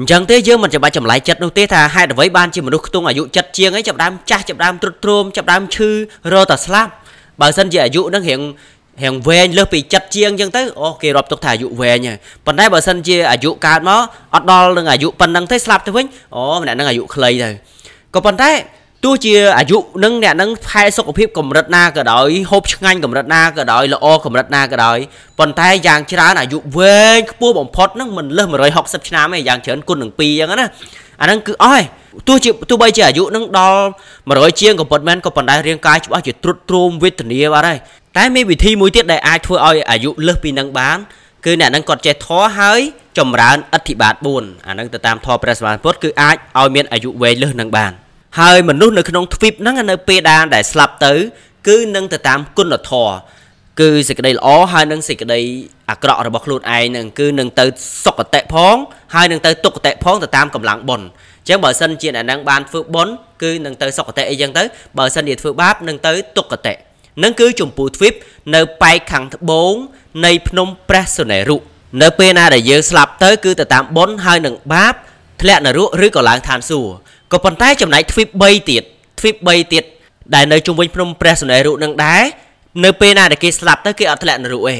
អញ្ចឹងទេយើងមិនចាំបាច់ចម្លែកចិត្តនោះទេថាហេតុអ្វីបានជាមនុស្សខ្ទង់អាយុចិត្តជាងអីចាប់ដើមចាស់ចាប់ដើមទ្រុឌទ្រោមចាប់ដើមឈឺរត់តែស្លាប់បើសិនជាអាយុនឹងរៀងរៀងវែងលើសពីចិត្តជាងអញ្ចឹងទៅអូគេរាប់ទុកថាអាយុវែងហើយប៉ុន្តែបើសិនជាអាយុកើតមកអត់ដល់នឹងអាយុប៉ុណ្ណឹងទេស្លាប់ទៅវិញអូម្នាក់នឹងអាយុខ្លីទៅក៏ប៉ុន្តែទោះជាអាយុនឹងអ្នកនឹងផែសុខភាពកម្រិតណាក៏ដោយហូបឆ្ងាញ់កម្រិតណាក៏ដោយល្អកម្រិតណាក៏ដោយប៉ុន្តែយ៉ាងច្រើនអាយុវែងខ្ពស់បំផុតនឹងមិនលើស160ឆ្នាំទេយ៉ាងច្រើនគុណនឹង2អញ្ចឹងណាអាហ្នឹងគឺអស់ហើយទោះជាទោះបីជាអាយុនឹងដល់100ជាងក៏ប៉ុន្មានក៏ប៉ុន្តែរាងកាយច្បាស់ជាទ្រុឌទ្រោមវេទនាបាត់ហើយតែមានវិធីមួយទៀតដែលអាចធ្វើឲ្យអាយុលើសពីនឹងបានគឺអ្នកនឹងគាត់ចេះធေါ်ហើយចម្រើនអធិបាទ4អានឹងទៅតាមធေါ်ព្រះសម្មាសម្ពុទ្ធគឺអាចឲ្យមានអាយុវែងលើសនឹងបានហើយមនុស្សនៅក្នុងទ្វីបហ្នឹងនៅពេលដែលដែលស្លាប់ទៅ គឺនឹងទៅតាមគុណធម៌គឺសេចក្តីល្អហើយនឹងសេចក្តីអាក្រក់របស់ខ្លួនឯងនឹងគឺនឹងទៅសុគតិផងហើយនឹងទៅទុគតិផងទៅតាមកម្លាំងបុណ្យអញ្ចឹងបើសិនជាអ្នកនឹងបានធ្វើបុណ្យគឺនឹងទៅសុគតិអីចឹងទៅបើសិនជាធ្វើបាបនឹងទៅទុគតិនឹងគឺចម្ពោះទ្វីបនៅប៉ែកខាងត្បូងនៃភ្នំព្រះសុនេរុនៅពេលណាដែលយើងស្លាប់ទៅគឺទៅតាមបុណ្យហើយនឹងបាប ធ្លាក់នរកឬក៏ឡើងឋានសួគ៌ក៏ប៉ុន្តែចំណែកទ្វីប3ទៀតទ្វីប3ទៀតដែលនៅជុំវិញភ្នំព្រះសុនេរុនឹងដែរនៅពេលណាដែលគេស្លាប់ទៅគេអត់ធ្លាក់នរុទេ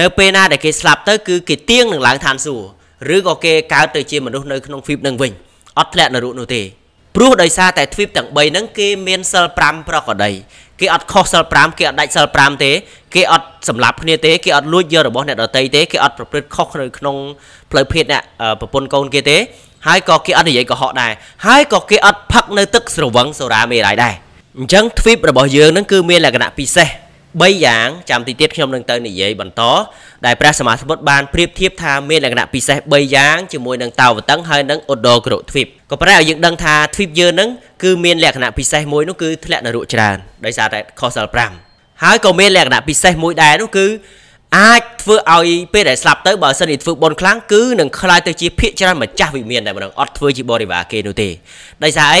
នៅពេលណាដែលគេស្លាប់ទៅគឺគេទៀងនឹងឡើងឋានសួគ៌ឬក៏គេកើតទៅជាមនុស្សនៅក្នុងទ្វីបនឹងវិញអត់ធ្លាក់នរុនោះទេព្រោះដោយសារតែទ្វីបទាំង3ហ្នឹងគេមានសិល5ប្រកដីគេអត់ខុសសិល5គេអត់ដាច់សិល5ទេគេអត់សម្លាប់គ្នាទេគេអត់លួចយករបស់អ្នកដទៃទេគេអត់ប្រព្រឹត្តខុសនៅក្នុងផ្លូវភេទអ្នកប្រពន្ធកូនគេទេហើយក៏គេអត់និយាយកុហកដែរហើយក៏គេអត់ផឹកនៅទឹក ស្រវឹងសូរ៉ាមេរ៉ៃដែរអញ្ចឹងទ្វីបរបស់យើងនឹងគឺមានលក្ខណៈពិសេស3យ៉ាងចាំទីទៀតខ្ញុំនឹងទៅនិយាយបន្តដែលព្រះសម្មាសម្ពុទ្ធបានប្រៀបធៀបថាមានលក្ខណៈពិសេស3យ៉ាងជាមួយនឹងតាវតឹងហើយនឹងឧត្តរក្រទ្វីបក៏ប្រែឲ្យយើងដឹងថាទ្វីបយើងនឹងគឺមានលក្ខណៈពិសេសមួយនោះគឺធ្លាក់នរកច្រើនដោយសារតែខុសសិល5ហើយក៏មានលក្ខណៈពិសេសមួយដែរនោះគឺអាចធ្វើឲ្យពេលដែលស្លាប់ទៅបើសិនជាធ្វើបនខ្លាំងគឺនឹងខ្លាយទៅជាភាកច្រើនម្ចាស់វិមានតែម្ដងអត់ធ្វើជាបរិវារគេនោះទេដោយសារអី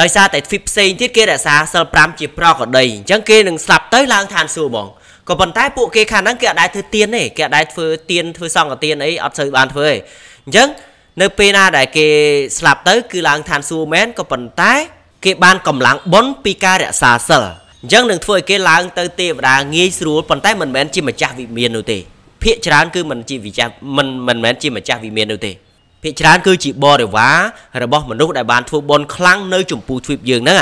ដោយសារតែទ្វីបផ្សេងទៀតគេរក្សាសិល5ជាប្រកដីអញ្ចឹងគេនឹងស្លាប់ទៅឡើងឋានសួគ៌ហ្មងក៏ប៉ុន្តែពួកគេខាងហ្នឹងគេអត់ដែរធ្វើទៀនទេគេអត់ដែរធ្វើទៀនធ្វើសង្ឃទៀនអីអត់សូវបានធ្វើទេអញ្ចឹងនៅពេលណាដែលគេស្លាប់ទៅគឺឡើងឋានសួគ៌មែនក៏ប៉ុន្តែ គេបានកម្លាំងបុណ្យពីការរក្សាសិលអញ្ចឹងនឹងធ្វើឲ្យគេឡើងទៅទេវតាងាយស្រួលប៉ុន្តែមិនមែនជាម្ចាស់វិមាននោះទេភាកច្រើនគឺមិនជាវិចាស់មិនមិនមែនជាម្ចាស់វិមាននោះទេភាកច្រើនគឺជាបរិវាររបស់មនុស្សដែលបានធ្វើបុណ្យខ្លាំងនៅចម្ពោះទ្វីបយើងហ្នឹង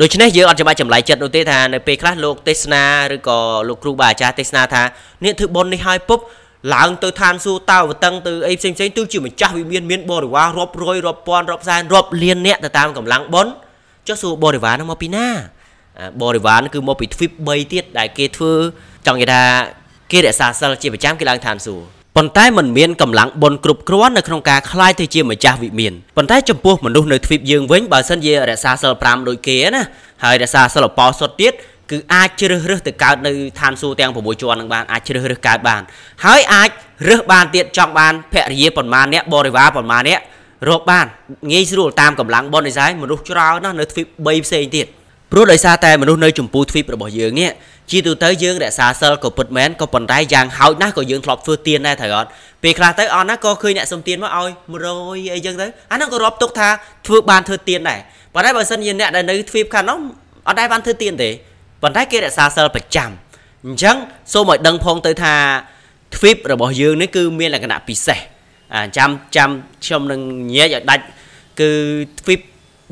ដូច្នេះយើងអត់ច្បាស់ចម្លែកចិត្តនោះទេថានៅពេលខ្លះលោកទេសនាឬក៏លោកគ្រូបាអាចារ្យទេសនាថានេះធ្វើបុណ្យនេះហើយពុបឡើងទៅឋានសួគ៌តាវតឹងទៅអីផ្សេងផ្សេងទៅជាម្ចាស់វិមានមានបរិវាររាប់រយរាប់ពាន់រាប់សែនរាប់លានអ្នកទៅតាមកម្លាំងបុណ្យចុះសួរបរិវារហ្នឹងមកពីណាបរិវារគឺមកពីទ្វីប3ទៀតដែលគេធ្វើចង់និយាយថាគេរក្សាសិលជាប្រចាំគេឡើងឋានសួគ៌ប៉ុន្តែมันមានកម្លាំងបុណ្យគ្រប់គ្រាន់នៅក្នុងការคลายទៅជាម្ចាស់វិមានប៉ុន្តែចំពោះមនុស្សនៅទ្វីបយើងវិញបើសិនជារក្សាសិល5ដូចគេណាហើយរក្សាសិលបោសុទ្ធទៀតគឺអាចជ្រើសរើសទៅកើតនៅឋានសួគ៌ទាំង6ជាន់នឹងបានអាចជ្រើសរើសកើតបាន ហើយអាចរើសបានទៀតចង់បានភរិយាប៉ុន្មានអ្នកបរិវារប៉ុន្មានអ្នក រកបានងាយស្រួលតាមកម្លាំងបុណ្យនេះហើយមនុស្សច្រើនណាស់នៅទ្វីប3ផ្សេងទៀតព្រោះដោយសារតែមនុស្សនៅចម្ពោះទ្វីបរបស់យើងនេះជាទូទៅយើងរក្សាសិលក៏ពិតមែនក៏ប៉ុន្តែយ៉ាងហោចណាស់ក៏យើងធ្លាប់ធ្វើទៀនដែរត្រូវអត់ពេលខ្លះទៅអត់ណាក៏ឃើញអ្នកសុំទៀនមកឲ្យ100អីចឹងទៅអាហ្នឹងក៏រាប់ទុកថាធ្វើបានធ្វើទៀនដែរប៉ុន្តែបើសិនជាអ្នកដែលនៅទ្វីបខាងនោះអត់ដែរបានធ្វើទៀនទេប៉ុន្តែគេរក្សាសិលប្រចាំអញ្ចឹងសូមឲ្យដឹងផងទៅថាទ្វីបរបស់យើងនេះគឺមានលក្ខណៈពិសេសអាចាំចាំខ្ញុំនឹងញែកឲ្យដាច់គឺទ្វីប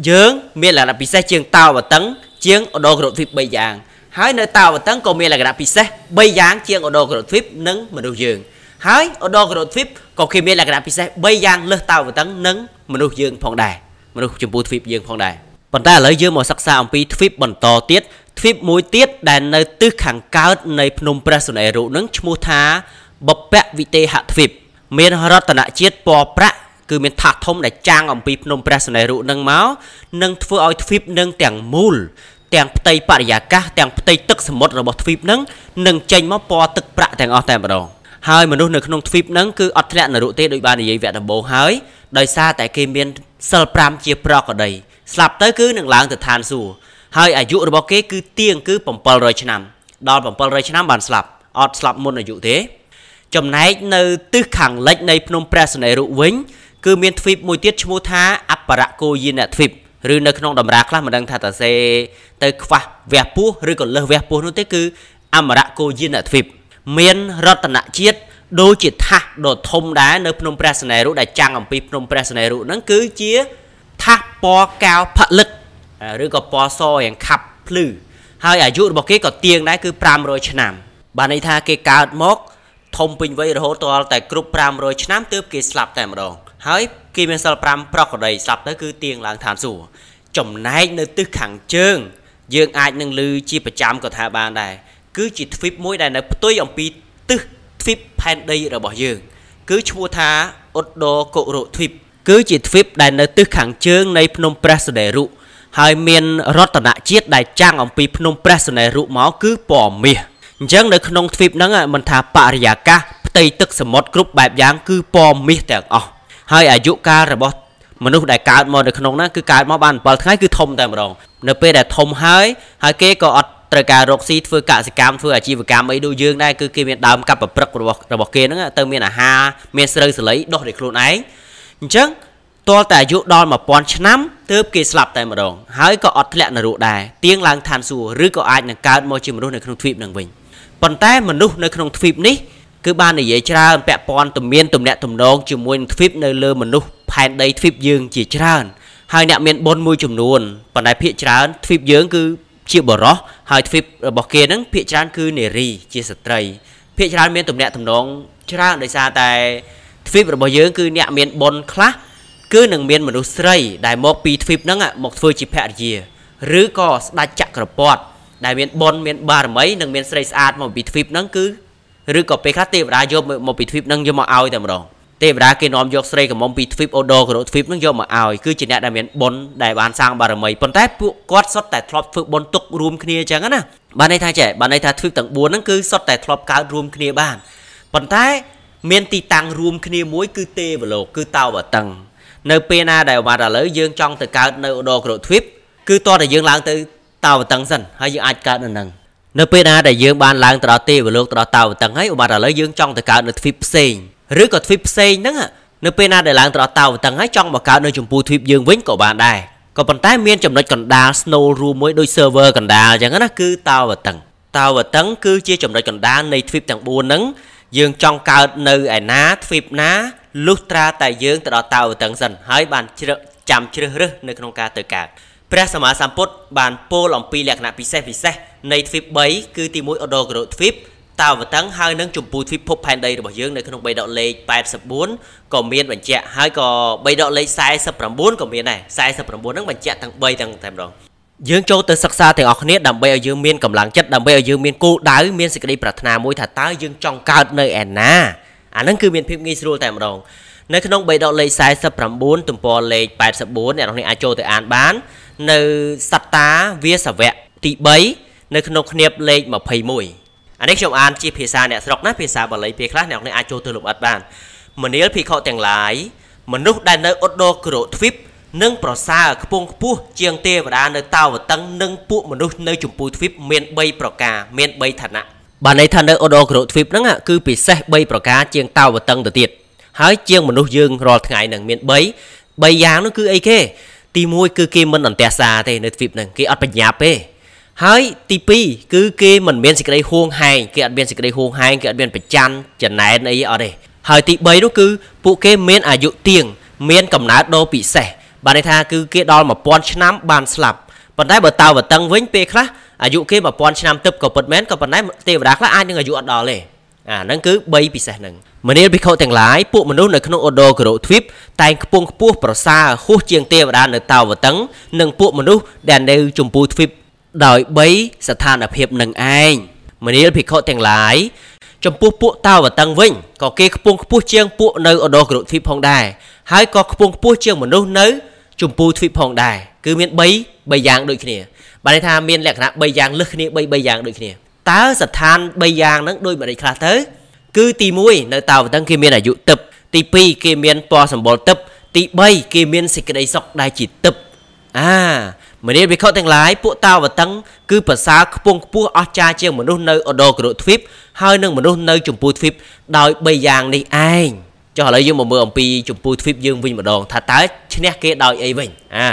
យើងមានលក្ខណៈពិសេសជាងតាវតឹង ជាងឧដករទ្វីប3យ៉ាង ហើយនៅតាវតឹងក៏មានលក្ខណៈពិសេស3យ៉ាងជាងឧដករទ្វីបនិងមនុស្សយើងហើយឧដករទ្វីបក៏គេមានលក្ខណៈពិសេស3យ៉ាងលើសតាវតឹងនិងមនុស្សយើងផងដែរមនុស្សចម្ពោះទ្វីបយើងផងដែរប៉ុន្តែឥឡូវយើងមកសិក្សាអំពីទ្វីបបន្តទៀតទ្វីបមួយទៀតដែលនៅទិសខាងកើតនៃភ្នំព្រះសុនេរុនឹងឈ្មោះថា បពៈវិទេហទ្វីបមានរតនជាតិពណ៌ប្រាក់គឺមានថាសធំដែលចាងអំពីភ្នំព្រះសនេរុនឹងមកនឹងធ្វើឲ្យទ្វីបនឹងទាំងមូលទាំងផ្ទៃបរិយាកាសទាំងផ្ទៃទឹកសមុទ្ររបស់ទ្វីបនឹងនឹងចេញមកពណ៌ទឹកប្រាក់ទាំងអស់តែម្ដងហើយមនុស្សនៅក្នុងទ្វីបនឹងគឺអត់ធ្លាក់នរុទេដោយបាននិយាយវគ្គដំបូងហើយដោយសារតែគេមានសិល5ជាប្រកដីស្លាប់ទៅគឺនឹងឡើងទៅឋានសួគ៌ហើយអាយុរបស់គេគឺទៀងគឺ700ឆ្នាំ ដល់700ឆ្នាំបានស្លាប់អត់ស្លាប់មុនអាយុទេ ចំណែកនៅទិសខាងលិច នៃភ្នំព្រះសនេរុវិញគឺមានទ្វីបមួយទៀតឈ្មោះថាអបរកោយានៈទ្វីបឬនៅក្នុងតម្រាខ្លះមិនដឹងថាតសេ ទៅខ្វះវះពោះឬក៏លើសវះពោះនោះទេគឺអមរកោយានៈទ្វីបមានរតនជាតិដូចជាថាសដ៏ធំដែរនៅភ្នំ ព្រះសនេរុដែលចាំងអំពីភ្នំព្រះសនេរុហ្នឹងគឺជាថាសពណ៌កៅផលឹកឬក៏ពណ៌សរាងខាប់ភ្លឺហើយអាយុរបស់គេក៏ទៀងដែរគឺ500ឆ្នាំបានន័យថាគេកើតមក ធំពេញវ័យរហូតដល់តែគ្រប់500ឆ្នាំទើបគេស្លាប់តែម្ដងហើយគេមានសិល5ប្រកក្តីស្លាប់ទៅគឺទៀងឡើងឋានសួគ៌ចំណែកនៅទិសខាងជើង យើងអាចនឹងឮជាប្រចាំក៏ថាបានដែរគឺជាទ្វីបមួយដែលនៅផ្ទុយអំពីទិសទ្វីបផែនដីរបស់យើង គឺឈ្មោះថាអ៊ុតដូកុរុទ្វីប គឺជាទ្វីបដែលនៅទិសខាងជើង នៃ ភ្នំព្រះសនេរុហើយមានរតនជាតិដែលចាំងអំពីភ្នំព្រះសនេរុមក គឺពណ៌មាសអញ្ចឹងនៅក្នុងទ្វីបហ្នឹងមិនថាបរិយាកាសផ្ទៃទឹកសមុទ្រគ្រប់បែបយ៉ាងគឺពណ៌មាសទាំងអស់ហើយអាយុកាលរបស់មនុស្សដែលកើតមកនៅក្នុងហ្នឹងគឺកើតមកបាន7ថ្ងៃគឺធំតែម្ដងនៅពេលដែលធំហើយហើយគេក៏អត់ត្រូវការរកស៊ីធ្វើកសិកម្មធ្វើអាជីវកម្មអីដូចយើងដែរគឺគេមានដើមកាប់ប្រព្រឹករបស់របស់គេហ្នឹងទៅមានអាហារមានស្រូវសលី ដោះដោយខ្លួនឯងអញ្ចឹង ទាល់តែអាយុដល់1000ឆ្នាំទើបគេស្លាប់តែម្ដងហើយក៏អត់ធ្លាក់នរកដែរទៀងឡើងឋានសួគ៌ឬក៏អាចនឹងកើតមកជាមនុស្សនៅក្នុងទ្វីបនឹងវិញប៉ុន្តែមនុស្សនៅក្នុងទ្វីបនេះគឺបាននិយាយច្រើនពាក់ព័ន្ធទំនៀនទំនាក់ទំនងជាមួយនឹងទ្វីបនៅលើមនុស្សផែនដីទ្វីបយើងជាច្រើនហើយអ្នកមានបុណ្យមួយចំនួនប៉ុន្តែភាកច្រើនទ្វីបយើងគឺជាបរោះហើយទ្វីបរបស់គេហ្នឹងភាកច្រើនគឺនារីជាស្ត្រីភាកច្រើនមានទំនាក់ទំនងច្រើនដោយសារតែទ្វីបរបស់យើងគឺអ្នកមានបុណ្យខ្លះគឺនឹងមានមនុស្សស្រី ដែលមក ពីទ្វីបហ្នឹងមកធ្វើជាភរិយាឬក៏ស្ដេចចក្រពត្តិដែលមានបុណ្យមានបារមីនិងមានស្រីស្អាតមកពីទ្វីបហ្នឹងគឺឬក៏ពេលខ្លះទេវតាយកមកពីទ្វីបនឹងយកមកឲ្យតែម្ដងទេវតាគេនាំយកស្រីកំមុំពីទ្វីបអូដូក៏ទ្វីបនឹងយកមកឲ្យគឺជាអ្នកដែលមានបុណ្យដែលបានសាងបារមីប៉ុន្តែពួកគាត់សុទ្ធតែធ្លាប់ធ្វើបុណ្យទុករួមគ្នាអញ្ចឹងណាបានន័យថាចេះបានន័យថាទ្វីបទាំង4ហ្នឹងគឺសុទ្ធតែធ្លាប់កើតរួមគ្នាបានប៉ុន្តែមានទីតាំងរួមគ្នាមួយគឺទេវលោកគឺតាវតឹងនៅពេលណាដែលបាទឥឡូវយើងចង់ទៅកើតនៅអូដូក្រូទ្វីបគឺតោះតែយើងឡើងទៅតាវតឹងសិនហើយយើងអាចកើតនៅនឹងនៅពេលណាដែលយើងបានឡើងទៅដល់ទេវលោកទៅដល់តាវតឹងហើយឧបាទឥឡូវយើងចង់ទៅកើតនៅទ្វីបផ្សេងឬក៏ទ្វីបផ្សេងហ្នឹងនៅពេលណាដែលឡើងទៅដល់តាវតឹងហើយចង់មកកើតនៅចម្ពោះទ្វីបយើងវិញក៏បានដែរក៏ប៉ុន្តែមានចំណុចកណ្ដាល snow រួមមួយដូច server កណ្ដាលអញ្ចឹងណាគឺតាវតឹងតាវតឹងគឺជាចំណុចកណ្ដាលនៃទ្វីបទាំង4ហ្នឹងយើងចង់កើតនៅឯណាទ្វីបណាលុះត្រាតែយើងទៅដល់តាវតឹងសិនហើយបានជ្រើសចាំជ្រើសរើសនៅក្នុងការទៅកើតព្រះសម្មាសម្ពុទ្ធបានពោលអំពីលក្ខណៈពិសេសពិសេសនៃទ្វីប3គឺទី1អូដូក្រូទ្វីបតាវតឹងហើយនឹងចម្ពោះទ្វីបភពផែនដីរបស់យើងនៅក្នុង3ដកលេខ84ក៏មានបញ្ជាក់ហើយក៏3ដកលេខ49ក៏មានដែរ49ហ្នឹងបញ្ជាក់ទាំង3ទាំងតែម្ដងយើងចូលទៅសិក្សាទាំងអស់គ្នាដើម្បីឲ្យយើងមានកម្លាំងចិត្តដើម្បីឲ្យយើងមានគោលដៅមានសេចក្តីប្រាថ្នាមួយថាតើយើងចង់កើតនៅឯណាអាហ្នឹងគឺមានភាពងាយស្រួលតែម្ដងនៅ ក្នុងបេដកលេខ49ទំព័រលេខ84អ្នកនរអាចចូលទៅអានបាននៅសត្តាវាសវៈទី3នៅក្នុងគ្នាបលេខ21អានេះខ្ញុំអានជាភាសាអ្នកស្រុកណាភាសាបាលីពេលខ្លះអ្នកនរអាចចូលទៅលំអិតបាន មនាលភិក្ខុទាំងឡាយមនុស្សដែលនៅឧត្តរគរទ្វីបនិងប្រសើរខ្ពងខ្ពស់ជាងទេវតានៅតាវតឹងនិងពួកមនុស្សនៅចំពោះទ្វីបមាន3ប្រការមាន3ឋានៈបានន័យថានៅអូដអូក្រូទ្វីបហ្នឹងគឺពិសេស3ប្រការជាងតាវតឹងទៅទៀតហើយជាងមនុស្សយើងរាល់ថ្ងៃនឹងមាន3 3យ៉ាងនោះគឺអីគេទី1គឺគេមិនអន្ទះសារទេនៅទ្វីបហ្នឹងគេអត់បញ្ញាប់ទេហើយទី2គឺគេមិនមានសេចក្តីហួងហែងគេអត់មានសេចក្តីហួងហែងគេអត់មានប្រច័នចំណែនអីអត់ទេហើយទី3នោះគឺពួកគេមានអាយុទៀងមានកំណើតដ៏ពិសេសបានន័យថាគឺគេដល់1000ឆ្នាំបានស្លាប់ប៉ុន្តែបើតាវតឹងវិញពេលខ្លះអាយុគេ1000ឆ្នាំទឹកក៏ពិតមែនក៏ប៉ុន្តែទេវតាខ្លះអាចនឹងអាយុអត់ដល់ទេអាហ្នឹងគឺ3ពិសេសហ្នឹងមនាលភិក្ខុទាំងឡាយពួកមនុស្សនៅក្នុងឧត្តរគរុទ្វីបតែងខ្ពង់ខ្ពស់ប្រសើរហួសជាងទេវតានៅតាវតឹង និងពួកមនុស្សដែលនៅចម្ពូទ្វីបដោយ3ស្ថានភាពនឹងឯងមនាលភិក្ខុទាំងឡាយចំពោះពួកតាវតឹងវិញក៏គេខ្ពង់ខ្ពស់ជាងពួកនៅឧត្តរគរុទ្វីបផងដែរហើយក៏ខ្ពង់ខ្ពស់ជាងមនុស្សនៅចម្ពូទ្វីបផងដែរគឺមាន3 3យ៉ាងដូចគ្នាបានន័យថាមានលក្ខណៈ3យ៉ាងលើសគ្នា3 3យ៉ាងដូចគ្នាតើស្ថាន3យ៉ាងហ្នឹងដូចម្ដេចខ្លះទៅគឺទី1នៅតាវតឹងគេមានអាយុទឹកទី2គេមានពណ៌សម្បុរទឹកទី3គេមានសេចក្តីសុខដែលជាទឹកអាមនីវិខទាំងឡាយពួកតាវតឹង គឺប្រសើរខ្ពង់ខ្ពស់អស្ចារ្យជាងមនុស្សនៅឧដរក្រទ្វីបហើយនឹងមនុស្សនៅចម្ពោះទ្វីបដោយ3យ៉ាងនេះឯងចុះឥឡូវយើងមកមើលអំពីចម្ពោះទ្វីបយើងវិញម្ដងថាតើឈ្នះគេដោយអីវិញអា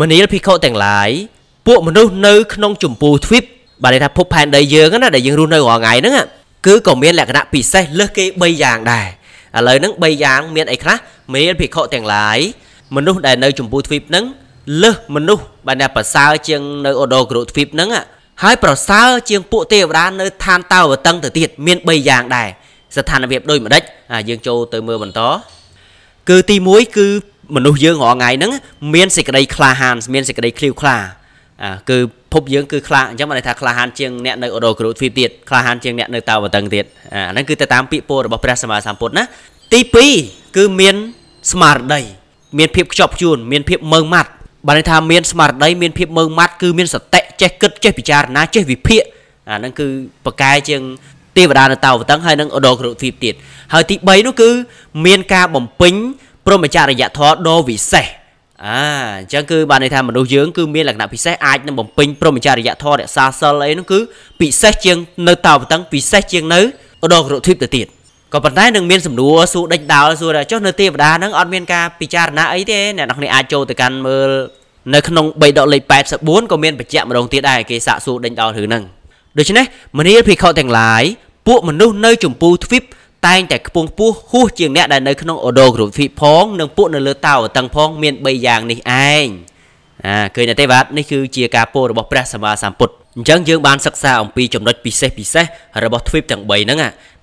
មនីលភិក្ខុទាំងឡាយពួកមនុស្សនៅក្នុងចម្ពោះទ្វីបបាទន័យថាភពផែនដីយើងណាដែលយើងរស់នៅរាល់ថ្ងៃហ្នឹងគឺក៏មានលក្ខណៈពិសេសលើសគេ3យ៉ាងដែរឥឡូវហ្នឹង3យ៉ាង មានអីខ្លះមានភិក្ខុទាំងឡាយមនុស្សដែលនៅចម្ពោះទ្វីបហ្នឹងលើសមនុស្សបាទណាប្រសើរជាងនៅអូដូគ្រូទ្វីបហ្នឹងហើយប្រសើរជាងពួកទេវតានៅឋានតាវតឹងទៅទៀតមាន3យ៉ាងដែរស្ថានភាពដូចម្ដេចយើងចូលទៅមើលបន្តគឺទី1គឺមនុស្សយើងរាល់ថ្ងៃហ្នឹងមានសេចក្តីក្លាហាន មានសេចក្តីឃ្លាវខ្លាគឺភពយើងគឺខ្លាអញ្ចឹងបានន័យថាខ្លាហានជាងអ្នកនៅអូរ៉ូក្រូទ្វីបទៀតខ្លាហានជាងអ្នកនៅតាវតឹងទៀតអាហ្នឹងគឺទៅតាមពាក្យពោលរបស់ព្រះសម្មាសម្ពុទ្ធណាទី2គឺមានស្មារតីមានភាពខ្ជាប់ខ្ជួនមានភាពមើងម៉ាត់បានន័យថាមានស្មារតីមានភាពមើងម៉ាត់គឺមានសតិចេះគិតចេះពិចារណាចេះវិភាគអាហ្នឹងគឺប្រកែជាងទេវតានៅតាវតឹងហើយនឹងអូរ៉ូក្រូទ្វីបទៀតហើយទី3នោះគឺមានការបំពេញព្រមចរិយធម៌ដ៏វិសេសអាអញ្ចឹងគឺបានន័យថាមនុស្សយើងគឺមានលក្ខណៈពិសេសអាចនឹងបំពេញព្រមចរិយធម៌រក្សាសិលអីនោះគឺ ពិសេសជាងនៅតាវតឹងពិសេសជាងនៅឧត្តរគុធិបទៅទៀតក៏ប៉ុន្តែនឹងមានសំណួរសួរដេញដោលសួរថាចុះនៅទេវតាហ្នឹងអត់មានការពិចារណាអីទេអ្នកនរគ្នាអាចចូលទៅកាន់មើលនៅក្នុង3ដកលេខ84ក៏មានបញ្ជាក់ម្ដងទៀតដែរគេសាកសួរដេញដោលឬហ្នឹងដូច្នេះមនីលភិក្ខុទាំងឡាយពួកមនុស្សនៅចម្ពូទ្វីបតែងតែខ្ពង់ពោះហួសជាងអ្នកដែលនៅក្នុងអូដូក្រុមវិផងនិងពួកនៅលើតៅអតឹងផងមាន3យ៉ាងនេះឯងអាឃើញទេបាទនេះគឺជាការពោលរបស់ព្រះសម្មាសម្ពុទ្ធអញ្ចឹងយើងបានសិក្សាអំពីចំណុចពិសេសពិសេសរបស់ទ្វីបទាំង3ហ្នឹង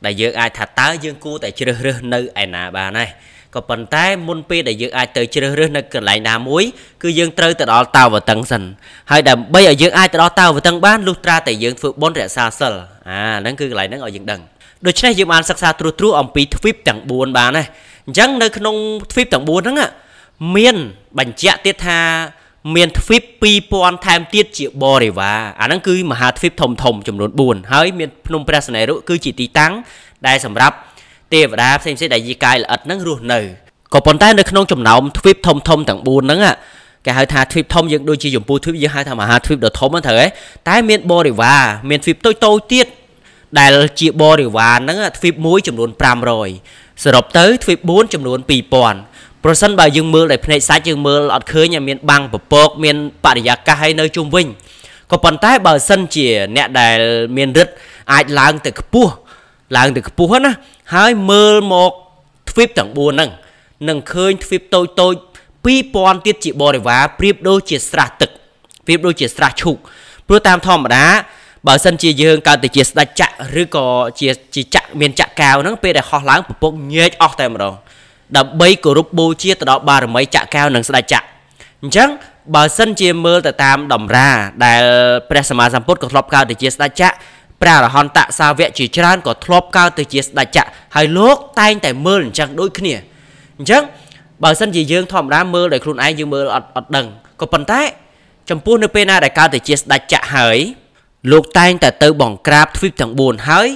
ដែលយើងអាចថាតើយើងគួរតែជ្រើសរើសនៅឯណាបានដែរក៏ប៉ុន្តែមុនពេលដែលយើងអាចទៅជ្រើសរើសនៅកន្លែងណាមួយ គឺយើងត្រូវទៅដល់តាវតឹងសិនហើយដើម្បីឲ្យយើងអាចទៅដល់តាវតឹងបានលុះត្រាតែយើងធ្វើបុណ្យរក្សាសិលអាហ្នឹងគឺកន្លែងហ្នឹងឲ្យយើងដឹងដូច្នេះយើងបានសិក្សាត្រួសត្រាអំពីទ្វីបទាំង4បានណាអញ្ចឹងនៅក្នុងទ្វីបទាំង4ហ្នឹងមានបញ្ជាក់ទៀតថាមានទ្វីប2000ថែមទៀតជាបរិវារអាហ្នឹងគឺមហាទ្វីបធំធំចំនួន4ហើយមានភ្នំព្រះសនេរុគឺជាទីតាំងដែលសម្រាប់ទេវតាផ្សេងៗដែលជាកាយល្អិតហ្នឹងរស់នៅក៏ប៉ុន្តែនៅក្នុងចំណោមទ្វីបធំធំទាំង4ហ្នឹងគេហៅថាទ្វីបធំយើងដូចជាចម្ពោះទ្វីបយើងហៅថាមហាទ្វីបដ៏ធំហ្នឹងត្រូវទេតែ មាន បរិវារមានទ្វីបតូចតូចទៀតដែលជាបរិវារហ្នឹងទ្វីប1ចំនួន500សរុបទៅទ្វីប4ចំនួន2000ប្រសិនបើយើងមើលដោយភ្នែកសាច់យើងមើលអត់ឃើញមានបាំងពពកមានបរិយាកាសហើយនៅជុំវិញក៏ប៉ុន្តែបើសិនជា អ្នកដែលមានរិទ្ធអាចឡើងទៅខ្ពស់ឡើងទៅខ្ពស់ណាហើយមើលមកទ្វីបទាំង4ហ្នឹងនឹងឃើញទ្វីបតូចតូច2000ទៀតជាបរិវារប្រៀបដូចជាស្រះទឹកប្រៀបដូចជាស្រះឈូកព្រោះតាមធម្មតាបើសិនជាយើងកើតតែជាស្ដាច់ចាក់ឬក៏ជាជាចាក់មានចាក់កាវហ្នឹងពេលដែលហោះឡើងពពកញែកអស់តែម្ដងដើម្បីគោរពបូជាទៅដល់បារមីចាក់កាវនិងស្ដាច់ចាក់អញ្ចឹងបើសិនជាមើលទៅតាមតម្រា ដែលព្រះសម្មាសម្ពុទ្ធក៏ធ្លាប់កើតទៅជាស្ដេចចក្រព្រះអរហន្តសាវកជាច្រើនក៏ធ្លាប់កើតទៅជាស្ដេចចក្រហើយលោកតែងតែមើលអញ្ចឹងដូចគ្នាអញ្ចឹងបើសិនជាយើងធម្មតាមើលដោយខ្លួនឯងយើងមើលអត់អត់ដឹងក៏ប៉ុន្តែចំពោះនៅពេលណាដែលកើតទៅជាស្ដេចចក្រហើយលោកតែងតែទៅបង្ក្រាបទ្វីបទាំង4ហើយ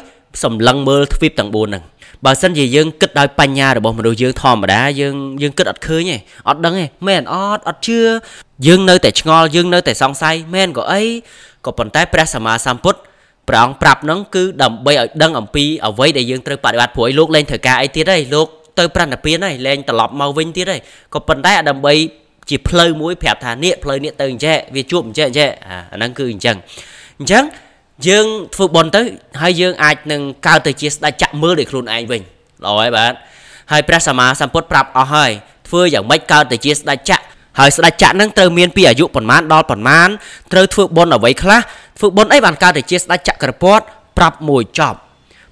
សម្លឹងមើលទ្វីបទាំង4ហ្នឹងបើសិនជាយើងគិតដោយបញ្ញារបស់មនុស្សយើងធម្មតាយើងយើងគិតអត់ឃើញទេអត់ដឹងទេមែនអត់អត់ជឿយើងនៅតែឆ្ងល់យើងនៅតែសង្ស័យមែនក៏អីក៏ប៉ុន្តែព្រះ សម្មាសម្ពុទ្ធព្រះអង្គប្រាប់ហ្នឹងគឺដើម្បីឲ្យដឹងអំពីអ្វីដែលយើងត្រូវបដិបត្តិព្រោះឯលោកលែងធ្វើការអីទៀតហើយលោកទៅប្រណិពានហើយលែងត្រឡប់មកវិញទៀតហើយក៏ប៉ុន្តែដើម្បីជាផ្លូវមួយប្រាប់ថានេះផ្លូវនេះទៅអញ្ចេះវាជួបអញ្ចេះអញ្ចេះអាហ្នឹងគឺអញ្ចឹងអញ្ចឹងយើងធ្វើបន់ទៅ ហើយយើងអាច នឹងកើតទៅជាស្ដេចចាក់មើលដោយខ្លួនឯងវិញល្អហើយបាទហើយព្រះសម្មាសម្ពុទ្ធប្រាប់អស់ហើយធ្វើយ៉ាងម៉េចកើតទៅជាស្ដេចចាក់ហើយស្ដេចចាក់នឹងត្រូវមានពីអាយុប្រមាណដល់ប្រមាណត្រូវធ្វើបុណ្យអ្វីខ្លះធ្វើបុណ្យអីបានកើតទៅជាស្ដេចចក្រពតប្រាប់មួយចប់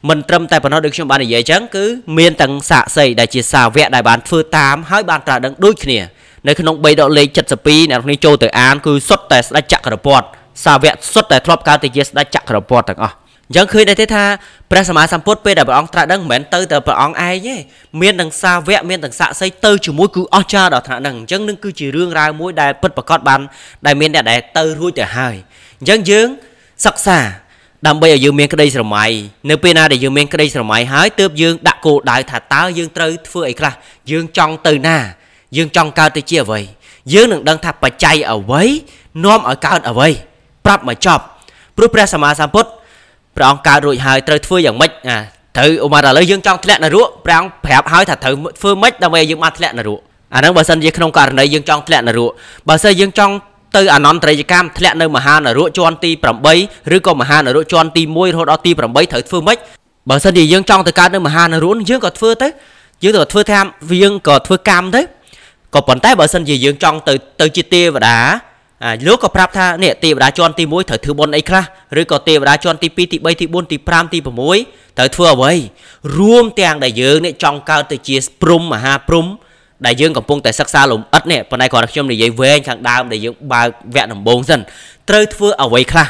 មិនត្រឹមតែប៉ុណ្ណោះដូចខ្ញុំបាននិយាយចឹងគឺមានទាំងសាកសីដែលជាសាវកដែលបានធ្វើតាមហើយបានត្រាស់ដឹងដូចគ្នានៅក្នុង3ដកលេខ72អ្នកនរគ្នាចូលទៅអានគឺសុទ្ធតែស្ដេចចក្រពតសាវកសុទ្ធតែធ្លាប់កើតទៅជាស្ដេចចក្រពត្តិទាំងអស់អញ្ចឹងឃើញដែរទេថាព្រះសម្មាសម្ពុទ្ធពេលដែលព្រះអង្គត្រាស់ដឹងមិនមែនទៅតែព្រះអង្គឯងទេមានទាំងសាវកមានទាំងស័ក្តិសិទ្ធិទៅជាមួយគឺអស្ចារ្យដល់ថ្នាក់ហ្នឹងអញ្ចឹងនឹងគឺជារឿងរ៉ាវមួយដែលពិតប្រាកដបានដែលមានអ្នកដែលទៅរួចទៅហើយអញ្ចឹងយើងសិក្សាដើម្បីឲ្យយើងមានក្តីស្រមៃនៅពេលណាដែលយើងមានក្តីស្រមៃហើយទើបយើងដាក់គោលដៅថាតើយើងត្រូវធ្វើអីខ្លះយើងចង់ទៅណាយើងចង់កើតទៅជាអ្វីយើងនឹងដឹងថាបច្ច័យអ្វីនាំឲ្យកើតអ្វីប្រាប់មកចប់ព្រោះព្រះសម្មាសម្ពុទ្ធព្រះអង្គកើតរួចហើយត្រូវធ្វើយ៉ាងម៉េចអាត្រូវឧមាឥឡូវយើងចង់ធ្លាក់នរកព្រះអង្គប្រាប់ហើយថាត្រូវធ្វើម៉េចដើម្បីយើងបានធ្លាក់នរកអាហ្នឹងបើសិនជាក្នុងករណីយើងចង់ធ្លាក់នរកបើសិនយើងចង់ទៅអនន្តរិយកម្មធ្លាក់នៅមហានរកជាន់ទី8ឬក៏មហានរកជាន់ទី1រហូតដល់ទី8ត្រូវធ្វើម៉េចបើសិនជាយើងចង់ទៅកើតនៅមហានរកយើងក៏ធ្វើទៅយើងទៅធ្វើតាមយើងក៏ធ្វើកម្មទៅក៏ប៉ុន្តែបើសិនជាយើងចង់ទៅទៅជាទេវតាលោកក៏ប្រាប់ថានេះទេវតាជាន់ទី1ត្រូវធ្វើបុណ្យអីខ្លះឬក៏ទេវតាជាន់ទី2ទី3ទី4ទី5ទី6ត្រូវធ្វើអ្វីរួមទាំងដែលយើងនេះចង់កើតទៅជាព្រំមហាព្រំដែលយើងកំពុងតែសិក្សាលំអិតនេះប៉ុន្តែគ្រាន់តែខ្ញុំនិយាយវែងខាងដើមដែលយើងបើកវគ្គដំបូងសិនត្រូវធ្វើអ្វីខ្លះ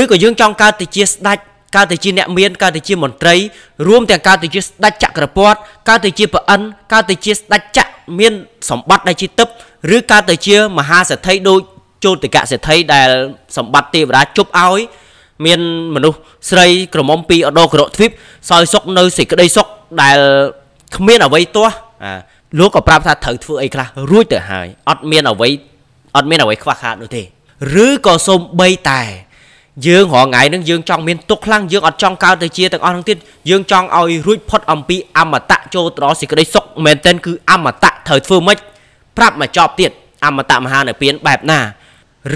ឬក៏យើងចង់កើតទៅជាស្ដេចកើតទៅជាអ្នកមានកើតទៅជាមន្ត្រីរួមទាំងកើតទៅជាស្ដេចចក្រពតកើតទៅជាប្រអិនកើតទៅជាស្ដេចចក្រមានសម្បត្តិដែលជាទឹកឬកើតទៅជាមហាសេដ្ឋីដូចជោតិកសេដ្ឋីដែលសម្បត្តិទេវតាជប់ឲ្យមានមនុស្សស្រីក្រមុំពីអដោក្រកទ្វីបសោយសុកនៅសេចក្តីសុកដែលគ្មានអ្វីទាស់អាលោកក៏ប្រាប់ថាត្រូវធ្វើអីខ្លះរួចទៅហើយអត់មានអ្វីអត់មានអ្វីខ្វះខាតនោះទេ ឬក៏សូម្បីតែ យើងរងថ្ងៃនឹងយើងចង់មានទុកខ្លាំងយើងអត់ចង់កើតទៅជាទាំងអស់នឹងទៀតយើងចង់ឲ្យរួចផុតអំពីអមតៈចូលទៅដល់សេចក្តីសុខមែនទែនគឺអមតៈត្រូវធ្វើម៉េចប្រាប់មកចប់ទៀតអមតៈមហានិព្វានបែបណា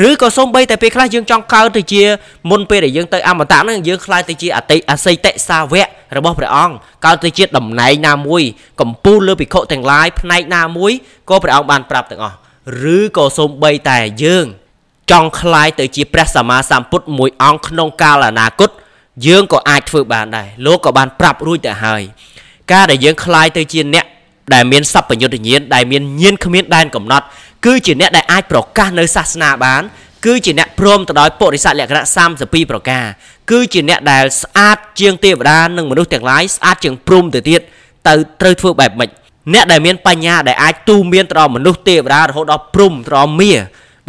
ឬក៏សូម្បីតែពេលខ្លះយើងចង់កើតទៅជាមុនពេលដែលយើងទៅអមតៈហ្នឹងយើងខ្លាចទៅជាអតិអសិតិសាវករបស់ព្រះអង្គកើតទៅជាតំណែងណាមួយកំពូលលើភិក្ខុទាំងឡាយផ្នែកណាមួយក៏ព្រះអង្គបានប្រាប់ទាំងអស់ឬក៏សូម្បីតែយើងចង់ខ្លាយទៅជាព្រះសម្មាសម្ពុទ្ធមួយអង្គក្នុងកាលអនាគតយើងក៏អាចធ្វើបានដែរលោកក៏បានប្រាប់រួចទៅហើយការដែលយើងខ្លាយទៅជាអ្នកដែលមានសัพពញ្ញុតញ្ញាណដែលមានញាណគ្មានដែនកំណត់គឺជាអ្នកដែលអាចប្រកាសនៅសាសនាបាន គឺជាអ្នកព្រមទៅដោយពុរិស័ទលក្ខណៈ32ប្រការគឺជាអ្នកដែលស្អាតជាងទេវតានិងមនុស្សទាំងឡាយស្អាតជាងព្រំទៅទៀតទៅត្រូវធ្វើបែបម៉េចអ្នកដែលមានបញ្ញាដែលអាចទូមានទៅដល់មនុស្សទេវតារហូតដល់ព្រំទៅដល់មា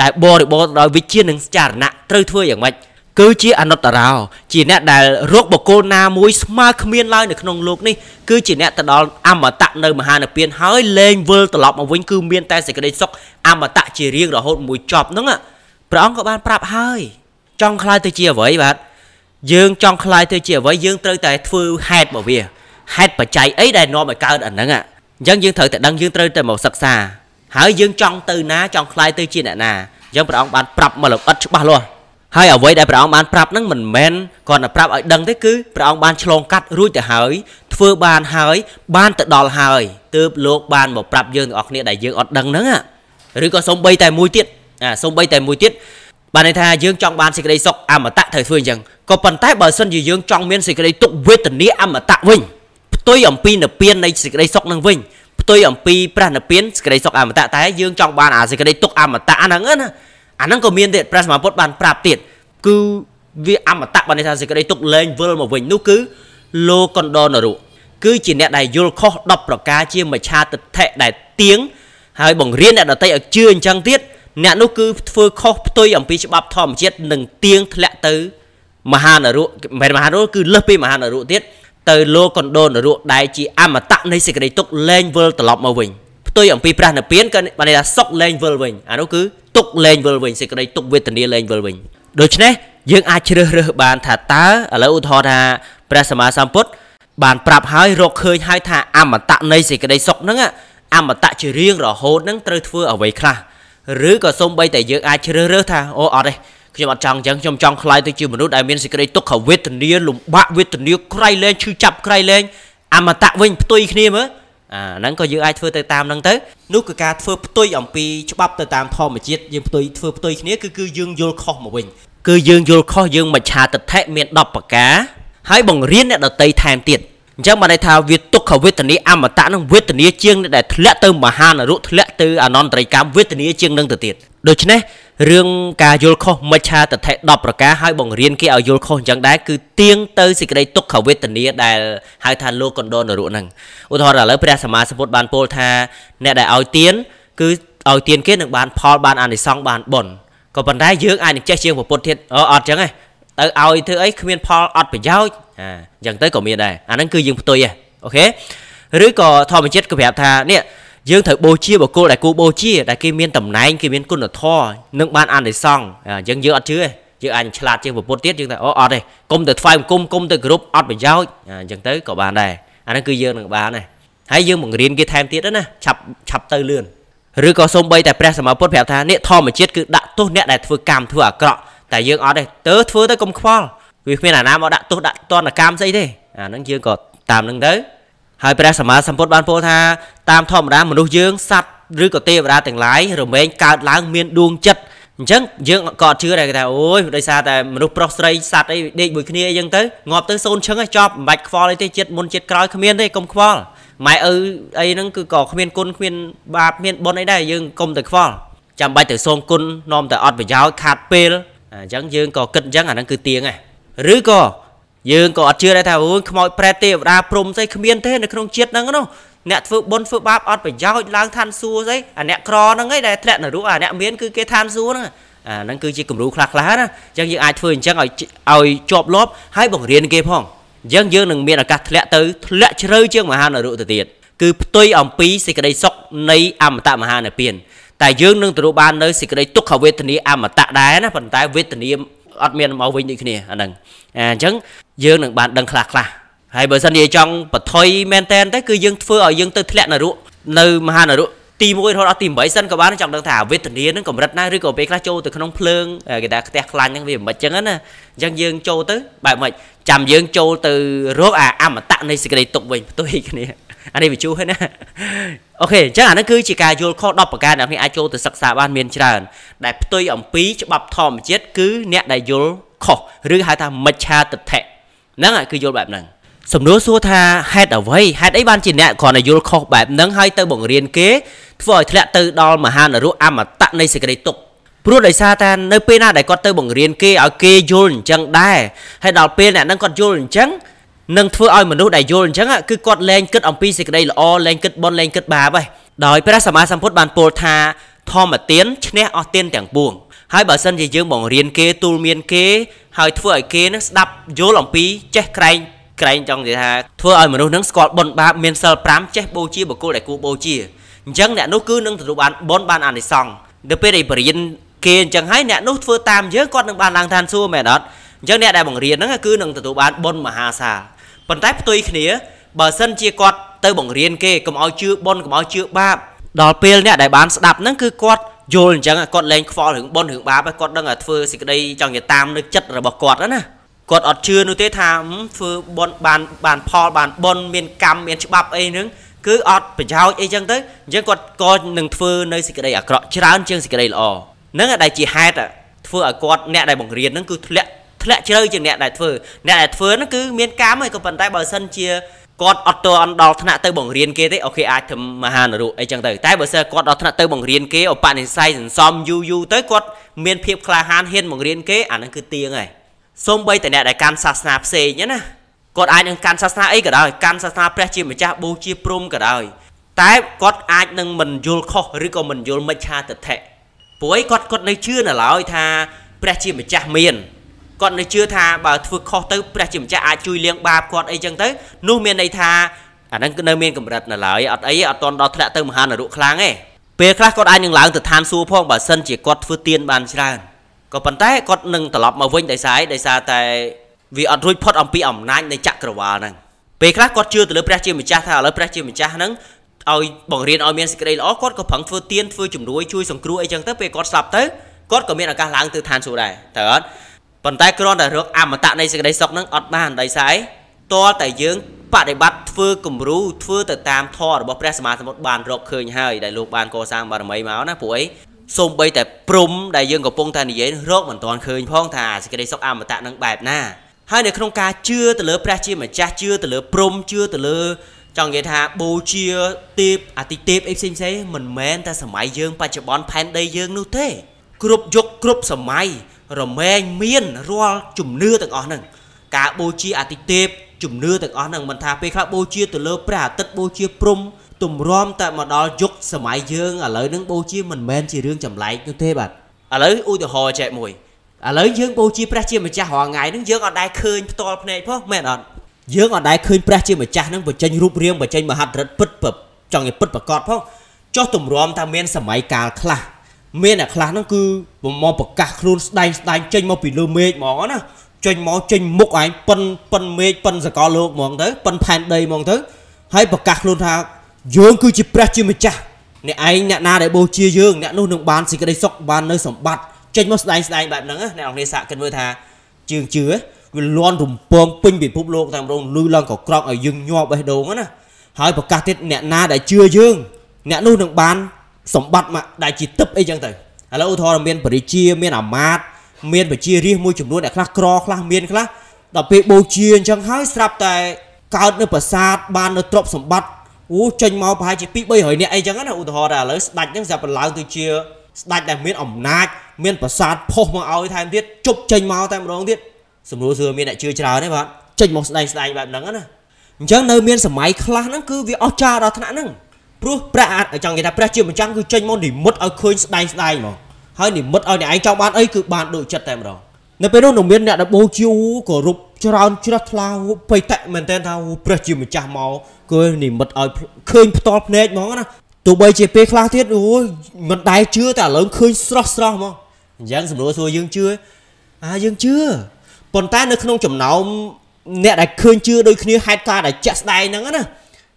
ដែលបរិបូរទៅដោយវិជ្ជានិងចរណៈត្រូវធ្វើយ៉ាងម៉េចគឺជាអនុត្តរោជាអ្នកដែលរកបកគោណាមួយស្មើគ្មានឡើយនៅក្នុងលោកនេះគឺជាអ្នកទៅដល់អមតៈនៅមហានិព្វានហើយលែងវិលត្រឡប់មកវិញគឺមានតែសេចក្តីសុខអមតៈជារៀងរហូតមួយចប់ហ្នឹងព្រះអង្គក៏បានប្រាប់ហើយចង់ខ្លាយទៅជាអ្វីបាទយើងចង់ខ្លាយទៅជាអ្វីយើងត្រូវតែធ្វើហេតុមកវាហេតុបច្ច័យអីដែលនាំឲ្យកើតអាហ្នឹងអញ្ចឹងយើងត្រូវតែដឹងយើងត្រូវតែមកសិក្សា ហើយយើងចង់ទៅណាចង់ខ្លាយទៅជាអ្នកណាអញ្ចឹងព្រះអង្គបានប្រាប់មកលម្អិតច្បាស់លាស់ហើយអ្វីដែលព្រះអង្គបានប្រាប់នឹងមិនមែនគ្រាន់តែប្រាប់ឲ្យដឹងទេគឺព្រះអង្គបានឆ្លងកាត់រួចទៅហើយធ្វើបានហើយបានទៅដល់ហើយទើបលោកបានមកប្រាប់យើងទាំងអស់គ្នាដែលយើងអត់ដឹងហ្នឹងឬក៏សំបីតែមួយទៀតអាសំបីតែមួយទៀតបានន័យថាយើងចង់បានសេចក្តីសុខអមតៈត្រូវធ្វើអញ្ចឹងក៏ប៉ុន្តែបើសិនជាយើងចង់មានសេចក្តីទុក្ខវេទនាអមតៈវិញផ្ទុយអំពីនិព្វាននៃសេចក្តីសុខនឹងវិញផ្ទុយអំពីព្រះនិព្វានសេចក្តីសុខអមតៈតែយើងចង់បានអាសេចក្តីទុក្ខអមតៈហ្នឹងណាអាហ្នឹងក៏មានទៀតព្រះសម្មាពុទ្ធបានប្រាប់ទៀតគឺវាអមតៈបានន័យថាសេចក្តីទុកលែងវិលមកវិញនោះគឺលោកកណ្ដោនរុគឺជាអ្នកដែលយល់ខុស10ប្រការជាមច្ឆាទិដ្ឋិដែលទៀងហើយបង្រៀនអ្នកដតីឲ្យជឿអញ្ចឹងទៀតអ្នកនោះគឺធ្វើខុសផ្ទុយអំពីច្បាប់ធម្មជាតិនិងទៀងធ្លាក់ទៅមហានរុមិនមហានរុគឺលើសពីមហានរុទៀតទៅលោកកណ្ដោនរុដែលជាអមតៈនៃសេចក្តីទុកលែងវិលត្រឡប់មកវិញផ្ទុយអំពីព្រះនិព្វានក៏បានន័យថាសុខលែងវិលវិញអានោះគឺទុកលែងវិលវិញសេចក្តីទុកវេទនាលែងវិលវិញដូច្នេះយើងអាចជ្រើសរើសបានថាតើឥឡូវឧទាហរណ៍ថាព្រះសម្មាសម្ពុទ្ធបានប្រាប់ហើយរកឃើញហើយថា អមតៈនៃសេចក្តីសុខហ្នឹងអមតៈជារៀងរហូតហ្នឹងត្រូវធ្វើអ្វីខ្លះឬក៏សូម្បីតែយើងអាចជ្រើសរើសថាអូអត់ទេខ្ញុំអត់ចង់អញ្ចឹងខ្ញុំចង់ខ្លាយទៅជាមនុស្សដែលមានសេចក្តីទុក្ខវេទនាលំបាកវេទនាក្រៃលែងឈឺចាប់ក្រៃលែងអមតៈវិញផ្ទុយគ្នាមើលអាហ្នឹងក៏យើងអាចធ្វើទៅតាមហ្នឹងទៅនោះគឺការធ្វើផ្ទុយអំពីច្បាប់ទៅតាមធម្មជាតិយើងផ្ទុយធ្វើផ្ទុយគ្នាគឺគឺយើងយល់ខុសមកវិញគឺយើងយល់ខុសយើងមច្ឆាទិដ្ឋិមាន10ប្រការហើយបង្រៀនអ្នកដតីថែមទៀតអញ្ចឹងបានន័យថាវាទុក្ខវេទនាអមតៈនឹងវេទនាជាងដែលធ្លាក់ទៅមហានរកធ្លាក់ទៅអនន្តរិកម្មវេទនាជាងនឹងទៅទៀតដូច្នេះរឿងការយល់ខុសមិច្ឆាទិដ្ឋិ10ប្រការហើយបង្រៀនគេឲ្យយល់ខុសអញ្ចឹងដែរគឺទៀងទៅសេចក្តីទុក្ខវេទនាដែលហៅថាលោកកណ្ដោនរុហ្នឹងឧទាហរណ៍ឥឡូវព្រះសម្មាសម្ពុទ្ធបានពោលថាអ្នកដែលឲ្យទៀនគឺឲ្យទៀនគេនឹងបានផលបានអានិសង្សបានបុណ្យក៏ប៉ុន្តែយើង អាចនឹងចេះជាងពុទ្ធទៀតអត់អញ្ចឹងទេទៅឲ្យធ្វើអីគ្មាន ផលអត់ប្រយោជន៍អាអញ្ចឹងទៅក៏មានដែរអាហ្នឹងគឺយើងផ្ទុយហ៎អូខេឬក៏ធម្មជាតិក៏ប្រាប់ថានេះយើងត្រូវបូជាបុគ្គលដែលគួរបូជាដែលគេមានតំណែងគេមានគុណធម៌និងបានអានិសង្ឃយើងយើងអត់ជឿទេយើងអាចឆ្លាតជាងពុទ្ធទៀតយើងថាអូអត់ទេគុំទៅថ្វាយគុំគុំទៅគ្រប់អត់ប្រយោជន៍អញ្ចឹងទៅក៏បានដែរអាហ្នឹងគឺយើងនឹងបានដែរហើយយើងបង្រៀនគេថែមទៀតណាឆាប់ឆាប់ទៅលឿនឬក៏សូម្បីតែព្រះសម្មាពុទ្ធប្រាប់ថានេះធម្មជាតិគឺដាក់ទោសអ្នកដែលធ្វើកម្មធ្វើអាក្រក់តែយើងអត់ទេទៅធ្វើទៅកុំខ្វល់វាគ្មានអាណាមកដាក់ទោសដាក់ទណ្ឌកម្មស្អីទេអាហ្នឹងយើងក៏តាមនឹងទៅហើយព្រះសម្មាសម្ពុទ្ធបានពោលថាតាមធម្មតាមនុស្សយើងសត្វឬក៏ទេវតាទាំងឡាយរមែងកើតឡើង មានដួងចិត្តអញ្ចឹងយើងក៏ជឿដែរគេថាអូយដោយសារតែមនុស្សប្រុសស្រីសត្វអីដេកមួយគ្នាអីចឹងទៅងាប់ទៅសូនឈឹងហើយចប់មិនបាច់ខ្វល់អីទេចិត្តមុនចិត្តក្រោយគ្មានទេកុំខ្វល់ម៉ែឪអីហ្នឹងគឺក៏គ្មានគុណគ្មានបាបគ្មានបុណ្យអីដែរយើងកុំតែខ្វល់ចាំបាច់ទៅសូមគុណនាំតែអត់ប្រយោជន៍ខាត់ពេលអញ្ចឹងយើងក៏គិតអញ្ចឹងអាហ្នឹងគឺទៀងឯងឬក៏យើងក៏អត់ជឿដែរថាអូខ្មោចប្រែទេវតាព្រំស្អីគ្មានទេនៅក្នុងជាតិហ្នឹងនោះអ្នកធ្វើបុណ្យធ្វើបាបអត់ប្រយោជន៍ឡើងឋានសួគ៌ស្អីអាអ្នកក្រហ្នឹងឯងដែលធ្លាក់នរកអាអ្នកមានគឺគេឋានសួគ៌ហ្នឹងអាហ្នឹងគឺជាគំរូខ្លះខ្លះណាអញ្ចឹងយើងអាចធ្វើអញ្ចឹងឲ្យឲ្យជាប់លាប់ហើយបង្រៀនគេផងអញ្ចឹងយើងនឹងមានឱកាសធ្លាក់ទៅធ្លាក់ជ្រៅជាងមហានរកទៅទៀតគឺផ្ទុយអំពីសេចក្តីសុខនៃអមតៈមហានិព្វានតែយើងនឹងទទួលបាននៅសេចក្តីទុក្ខវេទនាអមតៈដែរណាប៉ុន្តែវេទនាអត់មានមកវិញដូចគ្នាអាហ្នឹងអាអញ្ចឹងយើងនឹងបានដឹងខ្លះខ្លះហើយបើសិនជាចង់បថុយមែនតែនទៅគឺយើងធ្វើឲ្យយើងទៅធ្លាក់នរុនៅមហានរុទី1រហូតដល់ទី8សិនក៏បានចង់ដឹងថាវេទនានឹងកម្រិតណាឬក៏ពេលខ្លះចូលទៅក្នុងភ្លើងគេថាខ្ទះខ្លាញ់ហ្នឹងវាមិនអញ្ចឹងណាអញ្ចឹងយើងចូលទៅបែបមិនចាំយើងចូលទៅរកអាអមតៈនៃសេចក្តីទុកវិញផ្ទុយគ្នាអានេះវាជូរហើយណាអូខេអញ្ចឹងអានេះគឺជាការយល់ខុស10ប្រការអ្នកនេះអាចចូលទៅសិក្សាបាន មានច្រើន ដែលផ្ទុយអំពីច្បាប់ធម្មជាតិគឺអ្នក ដែលយល់ខុសឬហៅថាមិច្ឆាទិដ្ឋិហ្នឹងគឺយល់បែបហ្នឹងសំណួរសួរថាហេតុអ្វីហេតុអីបានជាអ្នកគ្រាន់តែយល់ខុសបែបហ្នឹងហើយទៅ បង្រៀនគេធ្វើឲ្យធ្លាក់ទៅ ដល់មហានរកអមតៈនៃសេចក្តីទុក្ខព្រោះដោយសារតែនៅពេលណាដែលគាត់ទៅបង្រៀនគេឲ្យគេយល់អញ្ចឹងដែរហើយដល់ពេលអ្នកហ្នឹងគាត់យល់អញ្ចឹងនឹងធ្វើឲ្យមនុស្សដែលយល់អញ្ចឹងគឺគាត់លែងគិតអំពីសេចក្តីល្អលែងគិតបុណ្យលែងគិតបាបហើយដោយព្រះសម្មាសម្ពុទ្ធបានពោលថាធម្មទានឈ្នះអស់ទានទាំងពួងហើយបើសិនជាយើងបង្រៀនគេទូលមានគេហើយធ្វើឲ្យគេនឹងស្ដាប់យល់អំពីចេះក្រែងក្រែងចង់និយាយថាធ្វើឲ្យមនុស្សនឹងស្គាល់បុណ្យបាបមានសិល5ចេះបូជាបុគ្គលដែលគួរបូជាអញ្ចឹងអ្នកនោះគឺនឹងទទួលបានបុណ្យបានអានិសង្សនៅពេលដែលបរិញ្ញាគេអញ្ចឹងហើយអ្នកនោះធ្វើតាមយើងគាត់នឹងបានឡើងឋានសួគ៌មែនអត់អញ្ចឹងអ្នកដែលបង្រៀនហ្នឹងគឺនឹងទទួលបានបុណ្យមហាសាលប៉ុន្តែផ្ទុយគ្នាបើសិនជាគាត់ទៅបង្រៀនគេកុំឲ្យជឿបនកុំឲ្យជឿបាបដល់ពេលអ្នកដែលបានស្ដាប់ហ្នឹងគឺគាត់យល់អញ្ចឹងគាត់លែងខ្វល់រឿងបនរឿងបាបគាត់ដឹងថាធ្វើសេចក្តីចង់និយាយតាមនៅចិត្តរបស់គាត់ណាគាត់អត់ជឿនោះទេថាធ្វើបនបានបានផលបានបនមានកម្មមានច្បាប់អីហ្នឹងគឺអត់ប្រយោជន៍អីចឹងទៅអញ្ចឹងគាត់ក៏នឹងធ្វើនៅសេចក្តីអាក្រក់ច្រើនជាងសេចក្តីល្អហ្នឹងដែលជាហេតុធ្វើឲ្យគាត់អ្នកដែលបង្រៀនហ្នឹងគឺធ្លាក់ធ្លាក់ជ្រៅជាងអ្នកដែលធ្វើអ្នកដែលធ្វើហ្នឹងគឺមានកម្មហើយក៏ប៉ុន្តែបើសិនជាគាត់អត់ទាន់ដល់ថ្នាក់ទៅបង្រៀនគេទេអូខេអាចធ្វើមហានរុអីចឹងទៅតែបើសិនគាត់ដល់ថ្នាក់ទៅបង្រៀនគេឧបនិស្ស័យសន្សំយូរយូរទៅគាត់មានភាពក្លាហានហ៊ានបង្រៀនគេអាហ្នឹងគឺទៀងហើយសូម្បីតែអ្នកដែលកាន់សាសនាផ្សេងណាគាត់អាចនឹងកាន់សាសនាអីក៏ដោយកាន់សាសនាព្រះជាម្ចាស់បូជាព្រំក៏ដោយតែគាត់អាចនឹងមិនយល់ខុសឬក៏មិនយល់មិច្ឆាទិដ្ឋិព្រោះឯងគាត់គាត់នៅជឿនៅឡើយថា ព្រះជាម្ចាស់មានគាត់នៅជឿថាបើធ្វើខុសទៅព្រះជាម្ចាស់អាចជួយលាងបាបគាត់អីចឹងទៅ នោះមានន័យថាអាហ្នឹងនៅមានកម្រិតនៅឡើយអត់អីអត់តន់ដល់ធ្លាក់ទៅមហានរកខ្លាំងទេពេលខ្លះគាត់អាចនឹងឡើងទៅឋានសួគ៌ផងបើសិនជាគាត់ធ្វើទានបានច្រើនក៏ប៉ុន្តែគាត់នឹងត្រឡប់មកវិញដោយសារដោយសារតែវាអត់រួចផុតអំពីអំណាចនៃចក្រវាលហ្នឹងពេលខ្លះគាត់ជឿទៅលើព្រះជាម្ចាស់ថាឥឡូវព្រះជាម្ចាស់ហ្នឹងឲ្យបង្រៀនឲ្យមានសេចក្តីល្អគាត់ក៏ប្រឹងធ្វើទានធ្វើជំនួយជួយសង្គ្រោះអីចឹងទៅពេលគាត់ស្លាប់ទៅគាត់ក៏មានឱកាសឡើងទៅឋានសួគ៌ដែរតើអត់ប៉ុន្តែគ្រាន់តែរកអមតៈនៃសេចក្តីសុខនឹងអត់បានដោយសារតលតែយើងបដិបត្តិធ្វើគំរូធ្វើទៅតាមធម៌របស់ព្រះសម្មាសម្ពុទ្ធបានរកឃើញហើយដែលលោកបានកសាងបារមីមកណាព្រោះអីសូម្បីតែព្រំដែលយើងកំពុងតែនិយាយរកមិនទាន់ឃើញផងថាសេចក្តីសុខអមតៈនឹងបែបណាហើយនៅក្នុងការជឿទៅលើព្រះជាម្ចាស់ជឿទៅលើព្រំជឿទៅលើចង់និយាយថាបូជាទេពអតិទេពអីផ្សេងផ្សេងមិនមែនតែសម័យយើងបច្ចុប្បន្នផែនដីយើងនោះទេគ្រប់យុគគ្រប់សម័យរមែងមានរាល់ជំនឿទាំងអស់ហ្នឹងការបូជាអតិទេពជំនឿទាំងអស់ហ្នឹងមិនថាពេលខ្លះបូជាទៅលើព្រះអាទិត្យបូជាព្រំទម្រាំតែមកដល់យុគសម័យយើងឥឡូវហ្នឹងបូជាមិនមែនជារឿងចម្លែកនោះទេបាទឥឡូវឧទាហរណ៍ចែកមួយឥឡូវយើងបូជាព្រះជាម្ចាស់រាល់ថ្ងៃហ្នឹងយើងអត់ដែលឃើញផ្ទាល់ភ្នែកផងមែនអត់យើងអត់ដែលឃើញព្រះជាម្ចាស់ហ្នឹងបញ្ចេញរូបរាងបញ្ចេញមហិទ្ធិឫទ្ធិពិតពិតចង់ឲ្យពិតប្រកបផងចុះទម្រាំថាមានសម័យកាលខ្លះមានអ្នកខ្លះហ្នឹងគឺមកប្រកាសខ្លួនស្ដែងស្ដែងចេញមកពីលើមេឃហ្មងណាចេញមកចេញមុខឯងប៉ិនប៉ិនមេឃប៉ិនសកលលោកហ្មងទៅប៉ិនផែនដីហ្មងទៅហើយប្រកាសខ្លួនថាយើងគឺជាព្រះជាម្ចាស់អ្នកឯងអ្នកណាដែលបូជាយើងអ្នកនោះនឹងបានសេចក្តីសុខបាននៅសម្បត្តិចេញមកស្ដែងស្ដែងបែបហ្នឹងអ្នកអង្គនេះសាកគិតមើលថាជឿងជឿវាលន់រំពងពេញពិភពលោកតាមរងលឺឡើងក៏ក្រោកឲ្យយើងញាប់បេះដូងណាហើយប្រកាសទៀតអ្នកណាដែលជឿយើងអ្នកនោះនឹងបានសម្បត្តិមកដែលជាទឹកអីចឹងទៅឥឡូវឧទាហរណ៍មានបរិជាមានអាមាត មានបជារាសមួយចំនួនអ្នកខ្លះក្រខ្លះ មានខ្លះដល់ពេលបូជាអញ្ចឹងហើយស្រាប់តែកើតនៅប្រាសាទបាននៅទ្រព្យសម្បត្តិអូចេញមកប្រហែលជា2 300នាក់អីចឹងណាឧទាហរណ៍ថាឥឡូវស្ដាច់ហ្នឹងស្រាប់បន្លៅទៅជាស្ដាច់ដែលមានអំណាចមាន ប្រាសាទផុសមកឲ្យថែមទៀតជប់ចេញមកតែម្ដងទៀតសម្រួលស្រួលមានអ្នកជឿច្រើនទេបាទចេញមកស្ដែងស្ដែងបែបហ្នឹងណាអញ្ចឹងនៅ មានសម័យខ្លះហ្នឹងគឺវាអស្ចារ្យដល់ថ្នាក់ហ្នឹងព្រោះព្រះអាចចង់និយាយថាព្រះជាម្ចាស់គឺចេញមកនិមិត្តឲ្យឃើញស្ដែងស្ដែងហ្មងហើយនិមិត្តឲ្យអ្នកឯងចង់បានអីគឺបានដូចចិត្តតែម្ដងនៅពេលនោះនៅមានអ្នកដបោជូគោរពច្រើនជ្រះថ្លាបិតិមែនតើថាព្រះជាម្ចាស់មកគឺនិមិត្តឲ្យឃើញផ្ទាល់ភ្នែកហ្មងណាទោះបីជាពេលខ្លះទៀតអូយមិនដែរជឿតែឥឡូវឃើញស្រស់ស្រស់ហ្មងអញ្ចឹងសម្រួលសួរយើងជឿអាយើងជឿប៉ុន្តែនៅក្នុងចំណោមអ្នកដែលឃើញជឿដូចគ្នាហេតុការដែលចាក់ស្ដែងហ្នឹងណា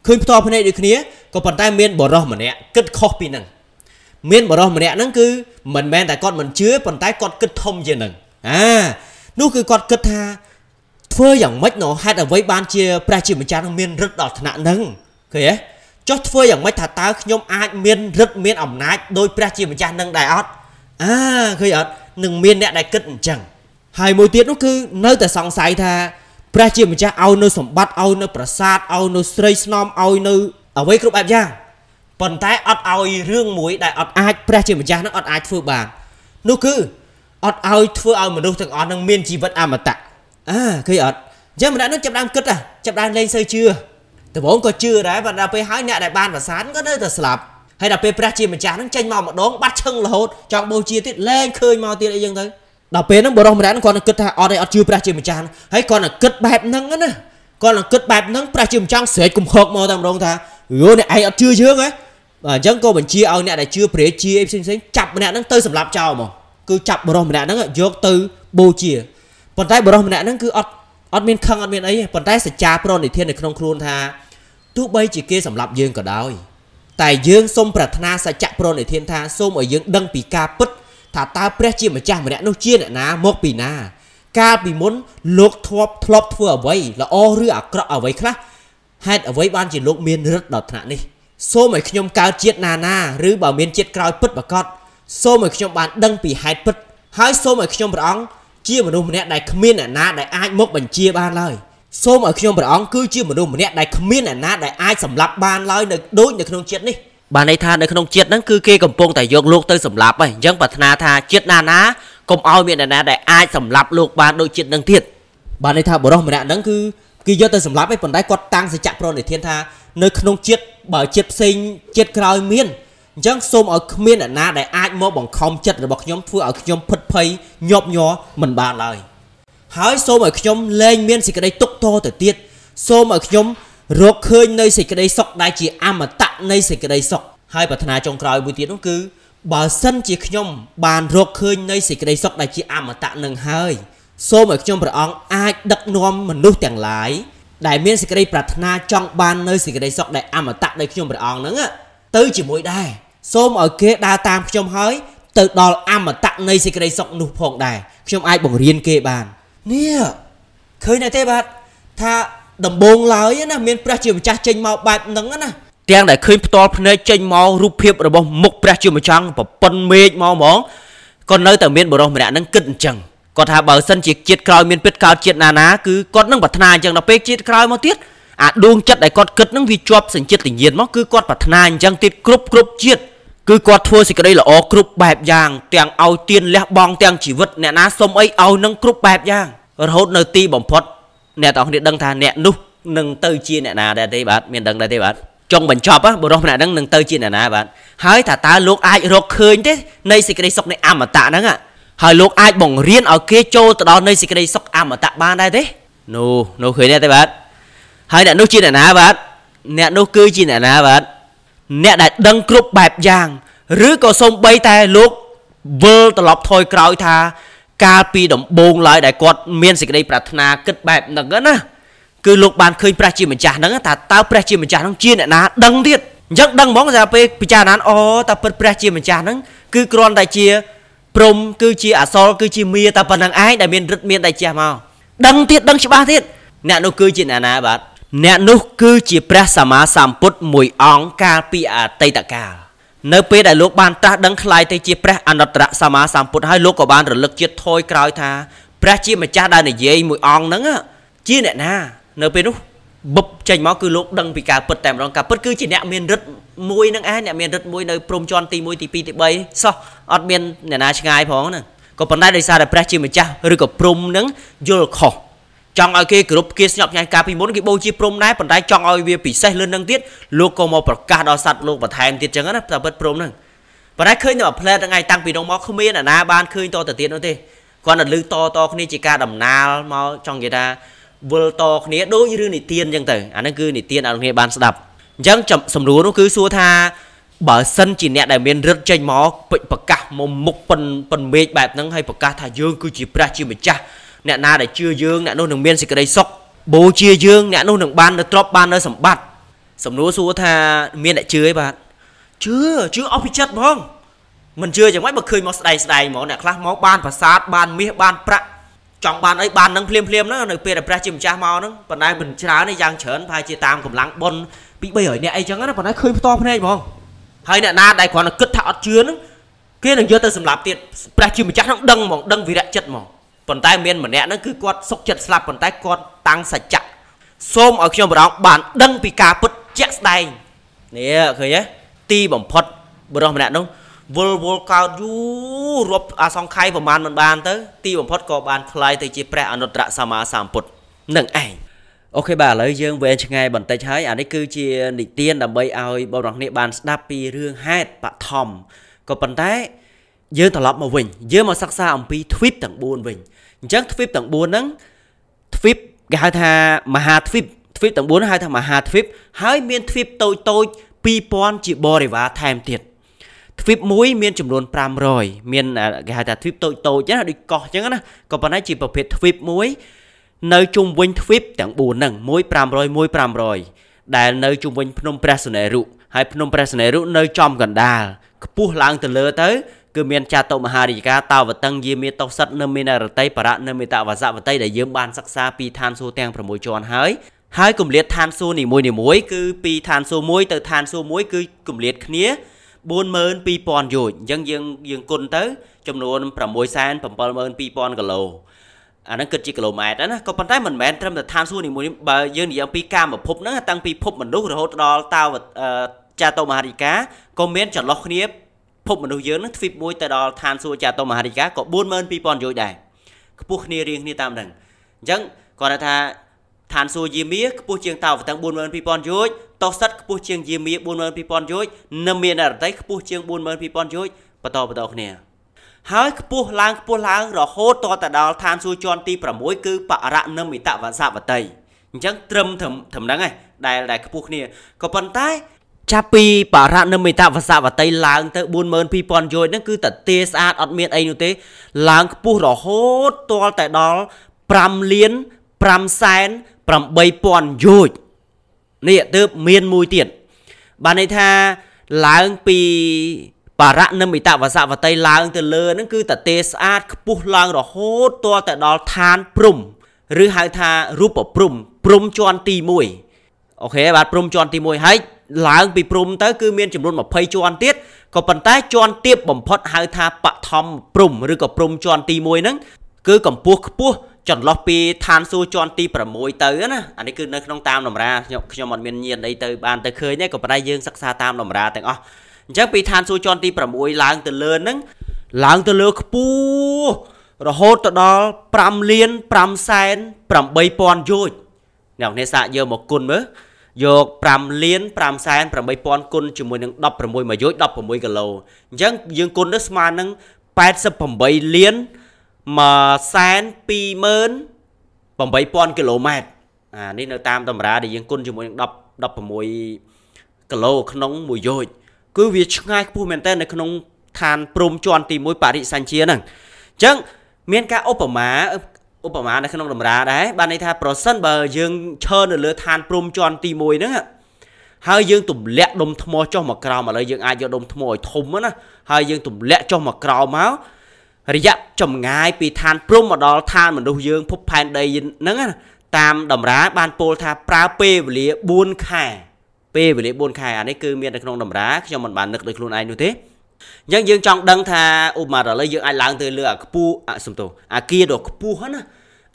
ឃើញផ្ទាល់ភ្នែកដូចគ្នាក៏ប៉ុន្តែមានបរោះម្នាក់គិតខុសពីនឹងមានបរោះម្នាក់ហ្នឹងគឺមិនមែនតែគាត់មិនជឿប៉ុន្តែគាត់គិតធំជាងនឹងអានោះគឺគាត់គិតថា ធ្វើយ៉ាងម៉េចណោះហេតុអ្វីបានជាព្រះជាម្ចាស់នឹងមានរិទ្ធដល់ថ្នាក់ហ្នឹងឃើញទេចុះធ្វើយ៉ាងម៉េចថាតើខ្ញុំអាចមានរិទ្ធមានអំណាចដោយព្រះជាម្ចាស់នឹងដែរអត់អាឃើញអត់នឹងមានអ្នកដែលគិតអញ្ចឹង ហើយមួយទៀតនោះគឺនៅតែសង្ស័យថាព្រះជាម្ចាស់ឲ្យនៅសម្បត្តិឲ្យនៅ ប្រាសាទឲ្យនៅស្រីស្នំឲ្យនៅអ្វីគ្រប់បែបយ៉ាងប៉ុន្តែអត់ឲ្យរឿងមួយ ដែលអត់អាចព្រះជាម្ចាស់នឹងអត់អាចធ្វើបាននោះគឺអត់ឲ្យធ្វើឲ្យមនុស្សទាំងអស់នឹងមានជីវិតអមតៈអាឃើញអត់អញ្ចឹងម្នាក់នោះចាប់ដើមគិតចាប់ដើមលេងសើជឿដំបូងក៏ជឿដែរប៉ុន្តែដល់ពេលហើយអ្នកដែលបានប្រសានក៏នៅតែស្លាប់ហើយដល់ពេលព្រះជាម្ចាស់នឹងចេញមកម្ដងបាត់ឈឹងរហូតចង់បូជាទៀតលែងឃើញមកទៀតអីចឹងទៅដល់ពេលហ្នឹងបរិសម្រាប់គាត់នឹងគិតថាអត់ឯអត់ជឿព្រះជាម្ចាស់ហើយគាត់នឹងគិតបែបហ្នឹងណាគាត់នឹងគិតបែបហ្នឹងព្រះជាម្ចាស់ស្រែកកំហកមកតែម្ដងថាយោអ្នកឯងអត់ជឿយើងហ៎បាទអញ្ចឹងក៏បញ្ជាឲ្យអ្នកដែលជឿព្រះជាផ្សេងផ្សេងចាប់ម្នាក់ហ្នឹងទៅសម្លាប់ចោលមកគឺចាប់បរិសម្នាក់ហ្នឹងយកទៅបូជាប៉ុន្តែបរិសម្នាក់ហ្នឹងគឺអត់អត់មានខឹងអត់មានអីទេប៉ុន្តែសច្ចាប្រនិធាននៅក្នុងខ្លួនថាទោះបីជាគេសម្លាប់យើងក៏ដោយតែយើងសូមប្រាថ្នាសច្ចៈប្រនិធានថាសូមឲ្យយើងដឹងពីការពិតថាតើព្រះជាម្ចាស់ម្នាក់នោះជាអ្នកណាមកពីណាកាលពីមុន លោកធ្លាប់ធ្លាប់ធ្វើអ្វីល្អឬអាក្រក់អ្វីខ្លះហេតុអ្វីបានជាលោកមានរិទ្ធដល់ថ្នាក់នេះសូមឲ្យខ្ញុំកើតជាតិណានាឬបើមានជាតិក្រោយពិតប្រកបសូមឲ្យខ្ញុំបានដឹងពីហេតុពិតហើយសូមឲ្យខ្ញុំព្រះអង្គជាមនុស្សម្នាក់ដែលគ្មានអ្នកណាដែលអាចមកបញ្ជាបានឡើយសូមឲ្យខ្ញុំព្រះអង្គគឺជាមនុស្សម្នាក់ដែលគ្មានអ្នកណាដែលអាចសម្លាប់បានឡើយនៅដូចនៅក្នុងជាតិនេះបានន័យថានៅក្នុងជាតិហ្នឹងគឺគេកំពុងតែយកលោកទៅសម្លាប់ហើយអញ្ចឹងប្រាថ្នាថាជាតិណាណាកុំឲ្យមានអ្នកណាដែលអាចសម្លាប់លោកបានដូចជាតិនឹងទៀតបានន័យថាបរិសុទ្ធម្នាក់ហ្នឹងគឺគេយកទៅសម្លាប់ឯងប៉ុន្តែគាត់តាំងសច្ចៈប្រណិធានថានៅក្នុងជាតិបើជាតិផ្សេងជាតិក្រោយមានអញ្ចឹង សូមឲ្យគ្មានអ្នកណាដែលអាចមកបង្ខំចិត្តរបស់ខ្ញុំធ្វើឲ្យខ្ញុំភិតភ័យញាប់ញ័រមិនបានឡើយហើយសូមឲ្យខ្ញុំលែងមានសេចក្តីទុក្ខទោសទៅទៀតសូមឲ្យខ្ញុំ រកឃើញនៅសេចក្តីសុខដែលជាអមតៈនៃសេចក្តីសុខហើយប្រាថ្នាចុងក្រោយមួយទៀតនោះគឺបើសិនជាខ្ញុំ បានរកឃើញនៅសេចក្តីសុខដែលជាអមតៈនឹងហើយសូមឲ្យខ្ញុំព្រះអង្គអាចដឹកនាំមនុស្សទាំងឡាយដែលមានសេចក្តីប្រាថ្នាចង់បាននៅសេចក្តីសុខដែលអមតៈដោយខ្ញុំព្រះអង្គហ្នឹងទៅជាមួយដែរសូមឲ្យគេដើរតាមខ្ញុំហើយទៅដល់អមតៈនៃសេចក្តីសុខនោះផងដែរខ្ញុំអាចបង្រៀនគេបាននេះឃើញដែរទេបាទថាដំបងឡើយណាមានព្រះជាម្ចាស់ចេញមកបែបហ្នឹងណាទាំងដែលឃើញផ្ទាល់ភ្នែកចេញមករូបភាពរបស់មុខព្រះជាម្ចាស់ប្រពន្ធមេឃមកហ្មងក៏នៅតែមានបរិសុទ្ធម្នាក់ហ្នឹងគិតអញ្ចឹងគាត់ថាបើសិនជាជាតិក្រោយមានពិតកើតជាតិណាណាគឺគាត់នឹងប្រាថ្នាអញ្ចឹងដល់ពេលជាតិក្រោយមកទៀតអាដួងចិត្តដែលគាត់គិតនឹងវាជាប់សញ្ជាតិវិញ្ញាណមកគឺគាត់ប្រាថ្នាអញ្ចឹងទៀតគ្រប់គ្រប់ជាតិគឺគាត់ធ្វើសេចក្តីល្អគ្រប់បែបយ៉ាងទាំងឲ្យទានលះបង់ទាំងជីវិតអ្នកណាសុំអីឲ្យនឹងគ្រប់បែបយ៉ាងរហូតនៅទីបំផុតអ្នកទាំងគ្នាដឹងថាអ្នកនោះនឹងទៅជាអ្នកណាដែរទេបាទមានដឹងដែរទេបាទចុងបញ្ចប់បុរសម្នាក់ហ្នឹងនឹងទៅជាអ្នកណាបាទហើយថាតើលោកអាចរកឃើញទេនៃសេចក្តីសុខនៃអមតៈហ្នឹងហើយលោកអាចបង្រៀនឲ្យគេចូលទៅដល់នៃសេចក្តីសុខអមតៈបានដែរទេនោះនោះឃើញទេបាទហើយអ្នកនោះជាអ្នកណាបាទអ្នកនោះគឺជាអ្នកណាបាទអ្នកដែលដឹងគ្រប់បែបយ៉ាងឬក៏សូម្បីតែលោកវិលត្រឡប់ថយក្រោយថាកាលពីដំបូងឡើយដែលគាត់មានសេចក្តីប្រាថ្នាគិតបែបហ្នឹងណាគឺលោកបានឃើញព្រះជាម្ចាស់ហ្នឹងថាតើព្រះជាម្ចាស់ហ្នឹងជាអ្នកណាដឹងទៀតអញ្ចឹងដឹងហ្មងថាពេលពិចារណាអូតើពិតព្រះជាម្ចាស់ហ្នឹងគឺគ្រាន់តែជាព្រំគឺជាអសលគឺជាមាតែប៉ុណ្ណឹងឯងដែលមានរិទ្ធមានដៃជះមកដឹងទៀតដឹងច្បាស់ទៀតអ្នកនោះគឺជាអ្នកណាបាទអ្នកនោះគឺជាព្រះសម្មាសម្ពុទ្ធមួយអង្គកាលពីអតីតកាលនៅពេលដែលលោកបានត្រាស់ដឹងខ្លាយទៅជាព្រះអនុត្តរសម្មាសម្ពុទ្ធហើយលោកក៏បានរលឹកជាតិថយក្រោយថាព្រះជាម្ចាស់ដែលនិយាយមួយអង្គហ្នឹងជាអ្នកណា នៅពេលនោះបឹបចេញមកគឺលោកដឹងពីការពិតតែម្ដងការពិតគឺជាអ្នកមានរិទ្ធមួយនឹងឯងអ្នកមានរិទ្ធមួយនៅព្រំជាន់ទី1ទី2ទី3សោះអត់មានអ្នកណាឆ្ងាយផងហ្នឹងក៏ប៉ុន្តែដោយសារតែព្រះជាម្ចាស់ឬក៏ព្រំនឹងយល់ខុសចង់ឲ្យគេគ្រប់គៀស្ញប់ញ៉ៃការពីមុនគេបូជាព្រំដែរប៉ុន្តែចង់ឲ្យវាពិសេសលឿននឹងទៀតលោកក៏មកប្រកាសដល់សត្វលោកបន្ថែមទៀតចឹងណាតែពិតព្រំហ្នឹងប៉ុន្តែឃើញតែផ្លែតថ្ងៃតាំងពីនោះមកគ្មានអាណាបានឃើញតទៅទៀតនោះទេគាត់តែលឺតតគ្នាជាការដំណាលមកចង់និយាយថាវិលតគ្នាដូចរឿងនិទានអញ្ចឹងទៅអាហ្នឹងគឺនិទានអរគ្នាបានស្ដាប់អញ្ចឹងសំរួលនោះគឺសួរថាបើសិនជាអ្នកដែលមានរិទ្ធចេញមកពេចប្រកាសមកមុខប៉ុនប៉ុនមេឃបែបហ្នឹងហើយប្រកាសថាយើងគឺជាព្រះជាម្ចាស់អ្នកណាដែលជឿយើងអ្នកនោះនឹងមានសេចក្តីសុខបូជាយើងអ្នកនោះនឹងបាននៅទ្រព្យបាននៅសម្បត្តិសំនួរសួរថាមានអ្នកជឿអីបាទជឿជឿអស់ពីចិត្តហ្មងមិនជឿយ៉ាងម៉េចបើឃើញមកស្ដែងស្ដែងហ្មងអ្នកខ្លះមកបានប្រាសាទបាន មាសបានប្រាក់ចង់បានអីបាននឹងភ្លាមភ្លាមហ្នឹងនៅពេលដែលព្រះជាម្ចាស់មកហ្នឹងប៉ុន្តែមិនច្រើនទេយ៉ាងច្រើនប្រហែលជាតាមកម្លាំងបុណ្យពី300នាក់អីចឹងណាប៉ុន្តែឃើញផ្ទាល់ភ្នែកហ្មងហើយអ្នកណាដែលគ្រាន់តែគិតថាអត់ជឿហ្នឹងគេនឹងយកទៅសម្លាប់ទៀតព្រះជាម្ចាស់ហ្នឹងដឹងហ្មងដឹងវិរៈចិត្តហ្មងប៉ុន្តែមានម្នាក់ហ្នឹងគឺគាត់សុកចិត្តស្លាប់ប៉ុន្តែគាត់តាំងសច្ចៈសូមឲ្យខ្ញុំម្ដងបានដឹងពីការពិតជាក់ស្ដែងនេះឃើញទេទីបំផុតបរិសុទ្ធម្នាក់នោះវល់វល់កើតយូររាប់អាសង្ខ័យប្រមាណមិនបាន ទៅទីបំផុតក៏បានคลายទៅជាព្រះអនុត្តរសម្មាសម្ពុទ្ធនឹងឯងអូខេបាទឥឡូវយើងវែងឆ្ងាយបន្តិចហើយអានេះគឺជានិទានដើម្បីឲ្យបងប្អូនគ្នាបានស្ដាប់ពីរឿងហេតុបឋមក៏ប៉ុន្តែយើងត្រឡប់មកវិញយើងមកសិក្សាអំពីទ្វីបទាំង4វិញអញ្ចឹងទ្វីបទាំង4ហ្នឹងទ្វីបគេហៅថាមហាទ្វីបទ្វីបទាំង4ហៅថាមហាទ្វីបហើយមានទ្វីបតូចតូច2000ជាបរិវារថែមទៀតទ្វីបមួយមានចំនួន500មានគេហៅថាទ្វីបតូចតូចណាដូចកោះអញ្ចឹងណាក៏ប៉ុន្តែជាប្រភេទទ្វីបមួយនៅជុំវិញទ្វីបទាំង4ហ្នឹងមួយ500មួយ500ដែលនៅជុំវិញភ្នំព្រះសនេរុហើយភ្នំព្រះសនេរុនៅចំកណ្ដាលខ្ពស់ឡើងទៅលើទៅគឺមានចាតុមហារាជការតាវតឹងយាមេតោសិតនៅមានរតីបរៈនៅមេតវសវតីដែលយើងបានសិក្សាពីឋានសួគ៌ទាំង6ជាន់ហើយហើយគម្លាតឋានសួគ៌នីមួយៗគឺពីឋានសួគ៌1ទៅឋានសួគ៌1គឺគម្លាតគ្នា42000យោជអញ្ចឹងយើងយើងគុណទៅចំនួន6722000គីឡូអាហ្នឹងគិតជាគីឡូម៉ែត្រណាក៏ប៉ុន្តែមិនមែនត្រឹមតែឋានសួគ៌នីមួយបើយើងនិយាយអំពីកាមភពហ្នឹងតាំងពីភពមនុស្សរហូតដល់តាវចាតោមហារិកាក៏មានចន្លោះគ្នាភពមនុស្សយើងហ្នឹងទ្វីបមួយទៅដល់ឋានសួគ៌ចាតោមហារិកាក៏42000យោជដែរខ្ពស់គ្នារៀងគ្នាតាមហ្នឹងអញ្ចឹងគាត់ថាឋានសួគ៌យាមាខ្ពស់ជាងតាវតាំង42000យោជតោសិតខ្ពស់ជាងយាមា42000យោជនៅមានអរតីខ្ពស់ជាង42000យោជបន្តបន្តគ្នាហើយខ្ពស់ឡើងខ្ពស់ឡើងរហូតតទៅដល់ឋានសួគ៌ជាន់ទី6គឺបរណមិតវសវតីអញ្ចឹងត្រឹមត្រឹមត្រឹមហ្នឹងឯងដែលដែលខ្ពស់គ្នាក៏ប៉ុន្តែចាប់ពីបរណមិតវសវតីឡើងទៅ42000យោជហ្នឹងគឺតាទាស្អាតអត់មានអីនោះទេឡើងខ្ពស់រហូតតតែដល់5លាន5សែន8000យោជន៍នេះទើបមានមួយទៀតបានន័យថាឡើងពីបរណមិតវសវតីឡើងទៅលើហ្នឹងគឺតទេស្អាតខ្ពស់ឡើង រហូតទាល់តែដល់ឋានព្រំ ឬហៅថារូបព្រំ ព្រំជាន់ទី1អូខេបាទព្រំជាន់ទី1ហើយឡើងពីព្រំទៅគឺមានចំនួន20ជាន់ទៀតក៏ប៉ុន្តែជាន់ទាបបំផុតហៅថាបឋមព្រំឬក៏ព្រំជាន់ទី1ហ្នឹងគឺកម្ពស់ខ្ពស់ចន្លោះពីឋានសួគ៌ជាន់ទី6ទៅណាអានេះគឺនៅក្នុងតាមតម្រាខ្ញុំខ្ញុំអត់មានញាណអីទៅបាន ទៅឃើញទេក៏ប៉ុន្តែយើងសិក្សាតាមតម្រាទាំងអស់អញ្ចឹងពីឋានសួគ៌ជាន់ទី6ឡើងទៅលើហ្នឹងឡើងទៅលើខ្ពស់រហូតទៅដល់5លាន5សែន8000យោជអ្នកនេះសាកយកមកគុណមើលយក5លាន5សែន8000គុណជាមួយនឹង16មួយយោជ16គីឡូអញ្ចឹងយើងគុណទៅស្មើនឹង88លាន5 128,000គីឡូម៉ែត្រអានេះនៅតាមតម្រាដែលយើងគុណជាមួយនឹង10 16គីឡូក្នុងមួយយោជគឺវាឆ្ងាយខ្ពស់មែនតើនៅក្នុងឋានព្រំជាន់ទី1ប៉ារីសសាញ់ជាហ្នឹងអញ្ចឹងមានការឧបមាឧបមានៅក្នុងតម្រាដែរបានន័យថាប្រសិនបើយើងឈើនៅលើឋានព្រំជាន់ទី1ហ្នឹងហើយយើងទម្លាក់ដុំថ្មចុះមកក្រោមឥឡូវយើងអាចយកដុំថ្មឲ្យធំណាហើយយើងទម្លាក់ចុះមកក្រោមមករយៈចម្ងាយពីឋានព្រំមកដល់ឋានមនុស្សយើងភពផែនដីហ្នឹងណាតាមតម្រា បានពោលថាប្រើពេលវេលា4ខែពេលវេលា4ខែអានេះគឺមាននៅក្នុងតម្រាខ្ញុំមិនបាននឹកដោយខ្លួនឯងនោះទេអញ្ចឹងយើងចង់ដឹងថាឧបមាឥឡូវយើងអាចឡើងទៅលើអាខ្ពស់អសំទោសអាគារដ៏ខ្ពស់ហ្នឹងណា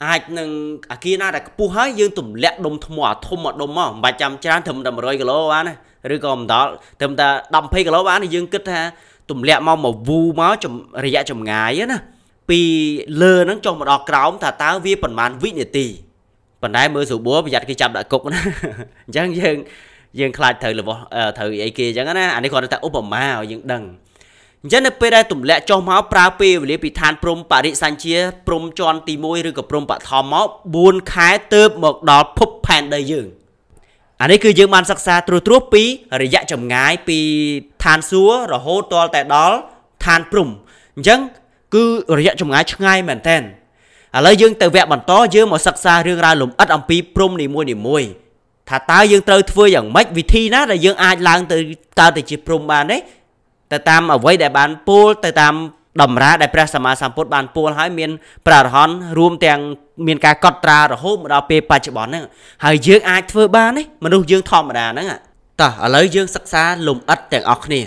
អាចនឹងអាគារណាដែលខ្ពស់ហើយយើងទម្លាក់ដុំថ្មអាធំមកដុំមកមិនបាច់ចាំច្រើនត្រឹមតែ100គីឡូបានណាឬក៏មិនដល់ត្រឹមតែ10 20គីឡូបានយើងគិតថាទម្លាក់មកមកវូមករយៈចម្ងាយណាពីលើហ្នឹងចុះមកដល់ក្រោម ថាតើវាប្រហែលវិនាទីប៉ុន្តែមើលស្រួលបួរប្រយ័ត្នគេចាប់ដាក់គុកណាអញ្ចឹងយើងយើងខ្លាចត្រូវរបស់ត្រូវអីគេអញ្ចឹងណាអានេះគាត់ថាឧបមាឲ្យយើងដឹងអញ្ចឹងនៅពេលដែលទម្លាក់ចុះមកប្រើពេលវេលាពីឋានព្រំបរិសញ្ជាព្រំជាន់ទី1ឬក៏ព្រំបឋមមក4ខែទៅមកដល់ភពផែនដីយើងអានេះគឺយើងបានសិក្សាត្រួសត្រាសពីរយៈចម្ងាយពីឋានសួគ៌រហូតទាល់តែដល់ឋានព្រំអញ្ចឹងគឺរយៈចម្ងាយឆ្ងាយមែនតើឥឡូវយើងទៅវគ្គបន្តយើងមកសិក្សារឿងរ៉ាវលម្អិតអំពីព្រំនីមួយនីមួយថាតើយើងត្រូវធ្វើយ៉ាងម៉េចវិធីណាដែលយើងអាចឡើងទៅកើតទៅជាព្រំបានទេទៅតាមអ្វីដែលបានពោលទៅតាមតម្រាដែលព្រះសម្មាសម្ពុទ្ធបានពោលឲ្យមានប្រារហន្តរួមទាំងមានការកត់ត្រារហូតមកដល់ពេលបច្ចុប្បន្នហ្នឹងហើយយើងអាចធ្វើបានទេមនុស្សយើងធម្មតាហ្នឹងតោះឥឡូវយើងសិក្សាលំអិតទាំងអស់គ្នា